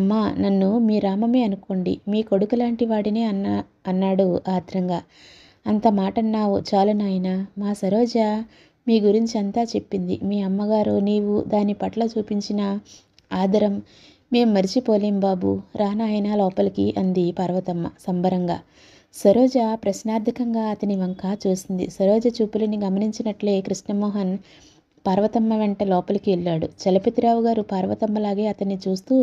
అమ్మా నన్ను మీ రామమే అనుకోండి మీ కొడుకు లాంటి వాడినే అన్న అన్నాడు ఆత్రంగా అంత మాట చాలు నాయన మా సరోజ మీ గురించి అంతా చెప్పింది మీ అమ్మగారు నీవు దాని పట్ల చూపించిన ఆదరం మేం మర్చిపోలేం బాబు రానాయన లోపలికి అంది పార్వతమ్మ సంబరంగా సరోజ ప్రశ్నార్థకంగా అతని వంక చూసింది సరోజ చూపులని గమనించినట్లే కృష్ణమోహన్ పార్వతమ్మ వెంట లోపలికి వెళ్ళాడు చలపతిరావు గారు పార్వతమ్మలాగే అతన్ని చూస్తూ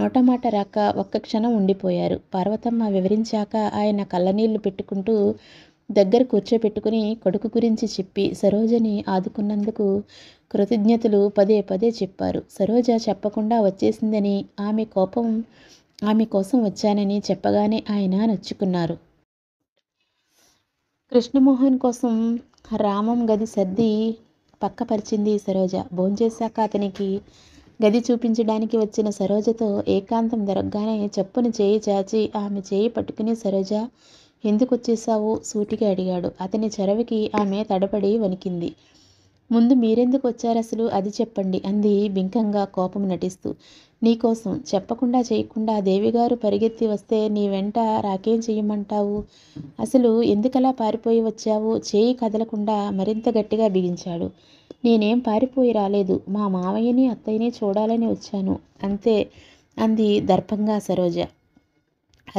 నోటమాట రాక ఒక్క క్షణం ఉండిపోయారు పార్వతమ్మ వివరించాక ఆయన కళ్ళనీళ్లు పెట్టుకుంటూ దగ్గర కూర్చోపెట్టుకుని కొడుకు గురించి చెప్పి సరోజని ఆదుకున్నందుకు కృతజ్ఞతలు పదే పదే చెప్పారు సరోజ చెప్పకుండా వచ్చేసిందని ఆమె కోపం ఆమె కోసం వచ్చానని చెప్పగానే ఆయన నచ్చుకున్నారు కృష్ణమోహన్ కోసం రామం గది సర్ది పక్కపరిచింది సరోజ భోంచేశాక అతనికి గది చూపించడానికి వచ్చిన సరోజతో ఏకాంతం దొరకగానే చెప్పుని చేయి చాచి ఆమె చేయి పట్టుకుని సరోజ ఎందుకు వచ్చేసావు సూటిగా అడిగాడు అతని చెరవికి ఆమె తడబడి వణికింది ముందు మీరెందుకు వచ్చారసలు అది చెప్పండి అంది బింకంగా కోపం నటిస్తూ నీకోసం చెప్పకుండా చేయకుండా దేవిగారు పరిగెత్తి వస్తే నీ వెంట రాకేం చెయ్యమంటావు అసలు ఎందుకలా పారిపోయి వచ్చావు చేయి కదలకుండా మరింత గట్టిగా బిగించాడు నేనేం పారిపోయి రాలేదు మా మావయ్యని అత్తయ్యని చూడాలని వచ్చాను అంతే అంది దర్పంగా సరోజ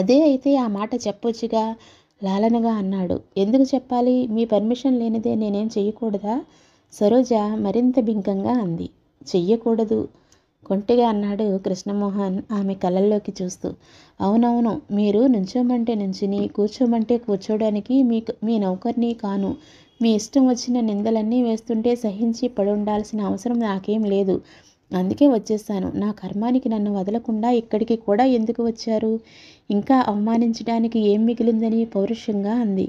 అదే అయితే ఆ మాట చెప్పొచ్చుగా లాలనగా అన్నాడు ఎందుకు చెప్పాలి మీ పర్మిషన్ లేనిదే నేనేం చెయ్యకూడదా సరోజ మరింత బింకంగా అంది చెయ్యకూడదు కొంటిగా అన్నాడు కృష్ణమోహన్ ఆమె కళ్ళల్లోకి చూస్తూ అవునవును మీరు నుంచోమంటే నుంచుని కూర్చోమంటే కూర్చోడానికి మీ మీ నౌకర్ని కాను మీ ఇష్టం వచ్చిన నిందలన్నీ వేస్తుంటే సహించి పడుండాల్సిన అవసరం నాకేం లేదు అందుకే వచ్చేస్తాను నా కర్మానికి నన్ను వదలకుండా ఇక్కడికి కూడా ఎందుకు వచ్చారు ఇంకా అవమానించడానికి ఏం మిగిలిందని పౌరుషంగా అంది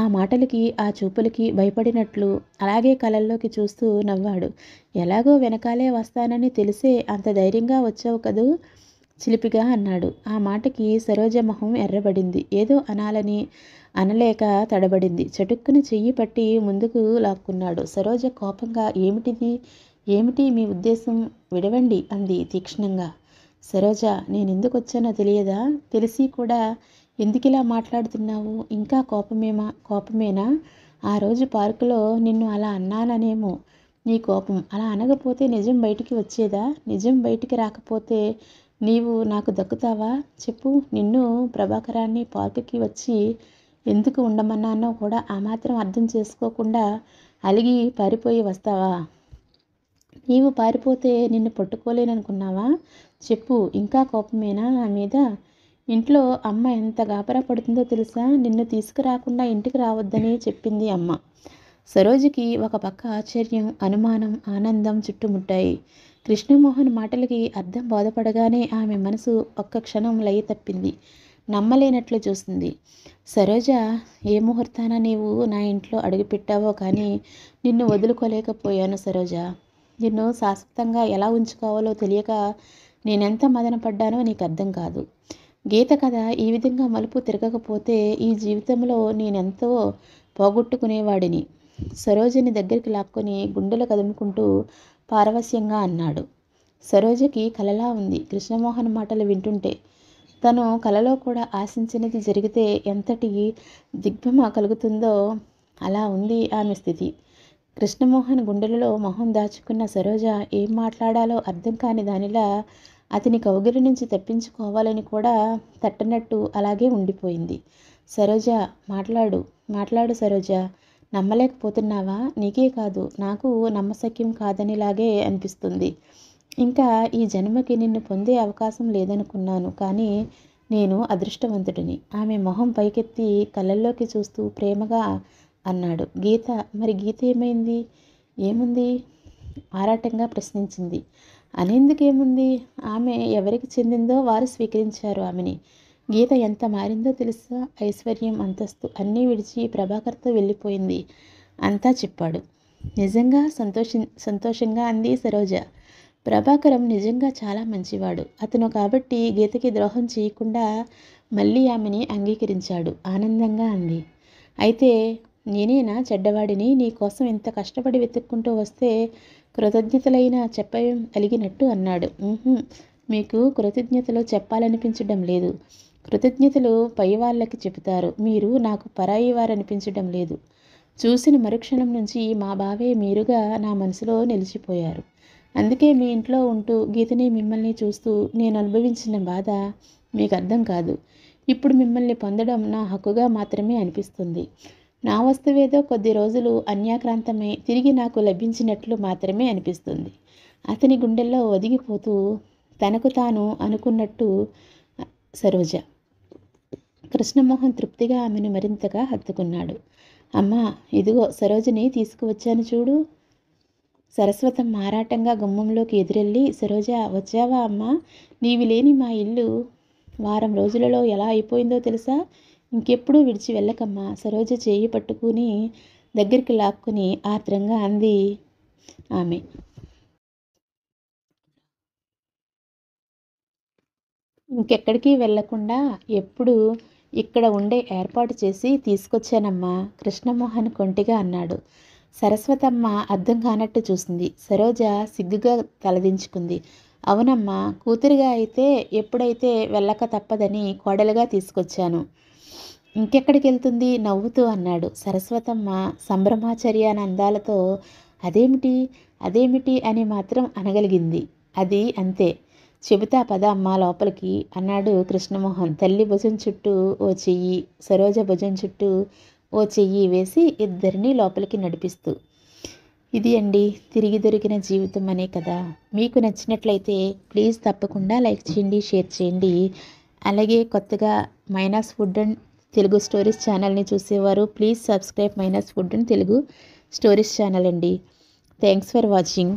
ఆ మాటలకి ఆ చూపులకి భయపడినట్లు అలాగే కలల్లోకి చూస్తూ నవ్వాడు ఎలాగో వెనకాలే వస్తానని తెలిసే అంత ధైర్యంగా వచ్చావు కదూ చిలిపిగా అన్నాడు ఆ మాటకి సరోజ మొహం ఎర్రబడింది ఏదో అనాలని అనలేక తడబడింది చటుక్కున చెయ్యి పట్టి ముందుకు లాక్కున్నాడు సరోజ కోపంగా ఏమిటిది ఏమిటి మీ ఉద్దేశం విడవండి అంది తీక్షణంగా సరోజ నేను ఎందుకు వచ్చానో తెలియదా తెలిసి కూడా ఎందుకు ఇలా మాట్లాడుతున్నావు ఇంకా కోపమేమా కోపమేనా ఆ రోజు పార్కులో నిన్ను అలా అన్నాననేమో నీ కోపం అలా అనకపోతే నిజం బయటికి వచ్చేదా నిజం బయటికి రాకపోతే నీవు నాకు దక్కుతావా చెప్పు నిన్ను ప్రభాకరాన్ని పార్కుకి వచ్చి ఎందుకు ఉండమన్నానో కూడా ఆ మాత్రం అర్థం చేసుకోకుండా అలిగి పారిపోయి వస్తావా నీవు పారిపోతే నిన్ను పట్టుకోలేననుకున్నావా చెప్పు ఇంకా కోపమేనా నా మీద ఇంట్లో అమ్మ ఎంత గాబరా పడుతుందో తెలుసా నిన్ను తీసుకురాకుండా ఇంటికి రావద్దని చెప్పింది అమ్మ సరోజుకి ఒక పక్క ఆశ్చర్యం అనుమానం ఆనందం చుట్టుముట్టాయి కృష్ణమోహన్ మాటలకి అర్థం బోధపడగానే ఆమె మనసు ఒక్క క్షణం లయ తప్పింది నమ్మలేనట్లు చూసింది సరోజ ఏ ముహూర్తాన నీవు నా ఇంట్లో అడుగుపెట్టావో కానీ నిన్ను వదులుకోలేకపోయాను సరోజ నిన్ను శాశ్వతంగా ఎలా ఉంచుకోవాలో తెలియక నేనెంత మదనపడ్డానో నీకు అర్థం కాదు గీత కథ ఈ విధంగా మలుపు తిరగకపోతే ఈ జీవితంలో నేనెంతో పోగొట్టుకునేవాడిని సరోజని దగ్గరికి లాక్కొని గుండెలు కదుముకుంటూ పారవస్యంగా అన్నాడు సరోజకి కలలా ఉంది కృష్ణమోహన్ మాటలు వింటుంటే తను కలలో కూడా ఆశించినది జరిగితే ఎంతటి దిగ్భ్రమ కలుగుతుందో అలా ఉంది ఆమె స్థితి కృష్ణమోహన్ గుండెలలో మొహం దాచుకున్న సరోజ ఏం మాట్లాడాలో అర్థం కాని దానిలా అతని కౌగిరి నుంచి తప్పించుకోవాలని కూడా తట్టనట్టు అలాగే ఉండిపోయింది సరోజ మాట్లాడు మాట్లాడు సరోజ నమ్మలేకపోతున్నావా నీకే కాదు నాకు నమ్మశక్యం కాదనిలాగే అనిపిస్తుంది ఇంకా ఈ జన్మకి నిన్ను పొందే అవకాశం లేదనుకున్నాను కానీ నేను అదృష్టవంతుడిని ఆమె మొహం పైకెత్తి కళ్ళల్లోకి చూస్తూ ప్రేమగా అన్నాడు గీత మరి గీత ఏమైంది ఏముంది ఆరాటంగా ప్రశ్నించింది అనేందుకేముంది ఆమె ఎవరికి చెందిందో వారు స్వీకరించారు ఆమెని గీత ఎంత మారిందో తెలుసా ఐశ్వర్యం అంతస్తు అన్నీ విడిచి ప్రభాకర్తో వెళ్ళిపోయింది అంతా చెప్పాడు నిజంగా సంతోషి సంతోషంగా అంది సరోజ ప్రభాకరం నిజంగా చాలా మంచివాడు అతను కాబట్టి గీతకి ద్రోహం చేయకుండా మళ్ళీ ఆమెని అంగీకరించాడు ఆనందంగా అంది అయితే నేనేనా చెడ్డవాడిని నీ కోసం ఇంత కష్టపడి వెతుక్కుంటూ వస్తే కృతజ్ఞతలైన చెప్పవేం కలిగినట్టు అన్నాడు మీకు కృతజ్ఞతలు చెప్పాలనిపించడం లేదు కృతజ్ఞతలు పై వాళ్ళకి చెబుతారు మీరు నాకు పరాయి వారనిపించడం లేదు చూసిన మరుక్షణం నుంచి మా బావే మీరుగా నా మనసులో నిలిచిపోయారు అందుకే మీ ఇంట్లో ఉంటూ గీతని మిమ్మల్ని చూస్తూ నేను అనుభవించిన బాధ మీకు అర్థం కాదు ఇప్పుడు మిమ్మల్ని పొందడం నా హక్కుగా మాత్రమే అనిపిస్తుంది నా వస్తువేదో కొద్ది రోజులు అన్యాక్రాంతమే తిరిగి నాకు లభించినట్లు మాత్రమే అనిపిస్తుంది అతని గుండెల్లో ఒదిగిపోతూ తనకు తాను అనుకున్నట్టు సరోజ కృష్ణమోహన్ తృప్తిగా ఆమెను మరింతగా హత్తుకున్నాడు అమ్మా ఇదిగో సరోజని తీసుకువచ్చాను చూడు సరస్వతం మారాటంగా గుమ్మంలోకి ఎదురెళ్ళి సరోజ వచ్చావా అమ్మా నీవి లేని మా ఇల్లు వారం రోజులలో ఎలా అయిపోయిందో తెలుసా ఇంకెప్పుడూ విడిచి వెళ్ళకమ్మా సరోజ చేయి పట్టుకుని దగ్గరికి లాక్కుని ఆత్రంగా అంది ఆమె ఇంకెక్కడికి వెళ్లకుండా ఎప్పుడు ఇక్కడ ఉండే ఏర్పాటు చేసి తీసుకొచ్చానమ్మా కృష్ణమోహన్ కొంటిగా అన్నాడు సరస్వతమ్మ అర్థం కానట్టు చూసింది సరోజ సిగ్గుగా తలదించుకుంది అవునమ్మా కూతురిగా అయితే ఎప్పుడైతే వెళ్ళక తప్పదని కోడలుగా తీసుకొచ్చాను ఇంకెక్కడికి వెళ్తుంది నవ్వుతూ అన్నాడు సరస్వతమ్మ సంభ్రమాచర్య అందాలతో అదేమిటి అదేమిటి అని మాత్రం అనగలిగింది అది అంతే చెబుతా పద అమ్మ లోపలికి అన్నాడు కృష్ణమోహన్ తల్లి భుజం చుట్టూ ఓ చెయ్యి సరోజ భుజం చుట్టూ ఓ చెయ్యి వేసి ఇద్దరిని లోపలికి నడిపిస్తూ ఇది అండి తిరిగి దొరికిన జీవితం అనే కదా మీకు నచ్చినట్లయితే ప్లీజ్ తప్పకుండా లైక్ చేయండి షేర్ చేయండి అలాగే కొత్తగా minus food and Telugu stories ఛానల్ని చూసేవారు please subscribe minus food and Telugu stories channel అండి థ్యాంక్స్ ఫర్ వాచింగ్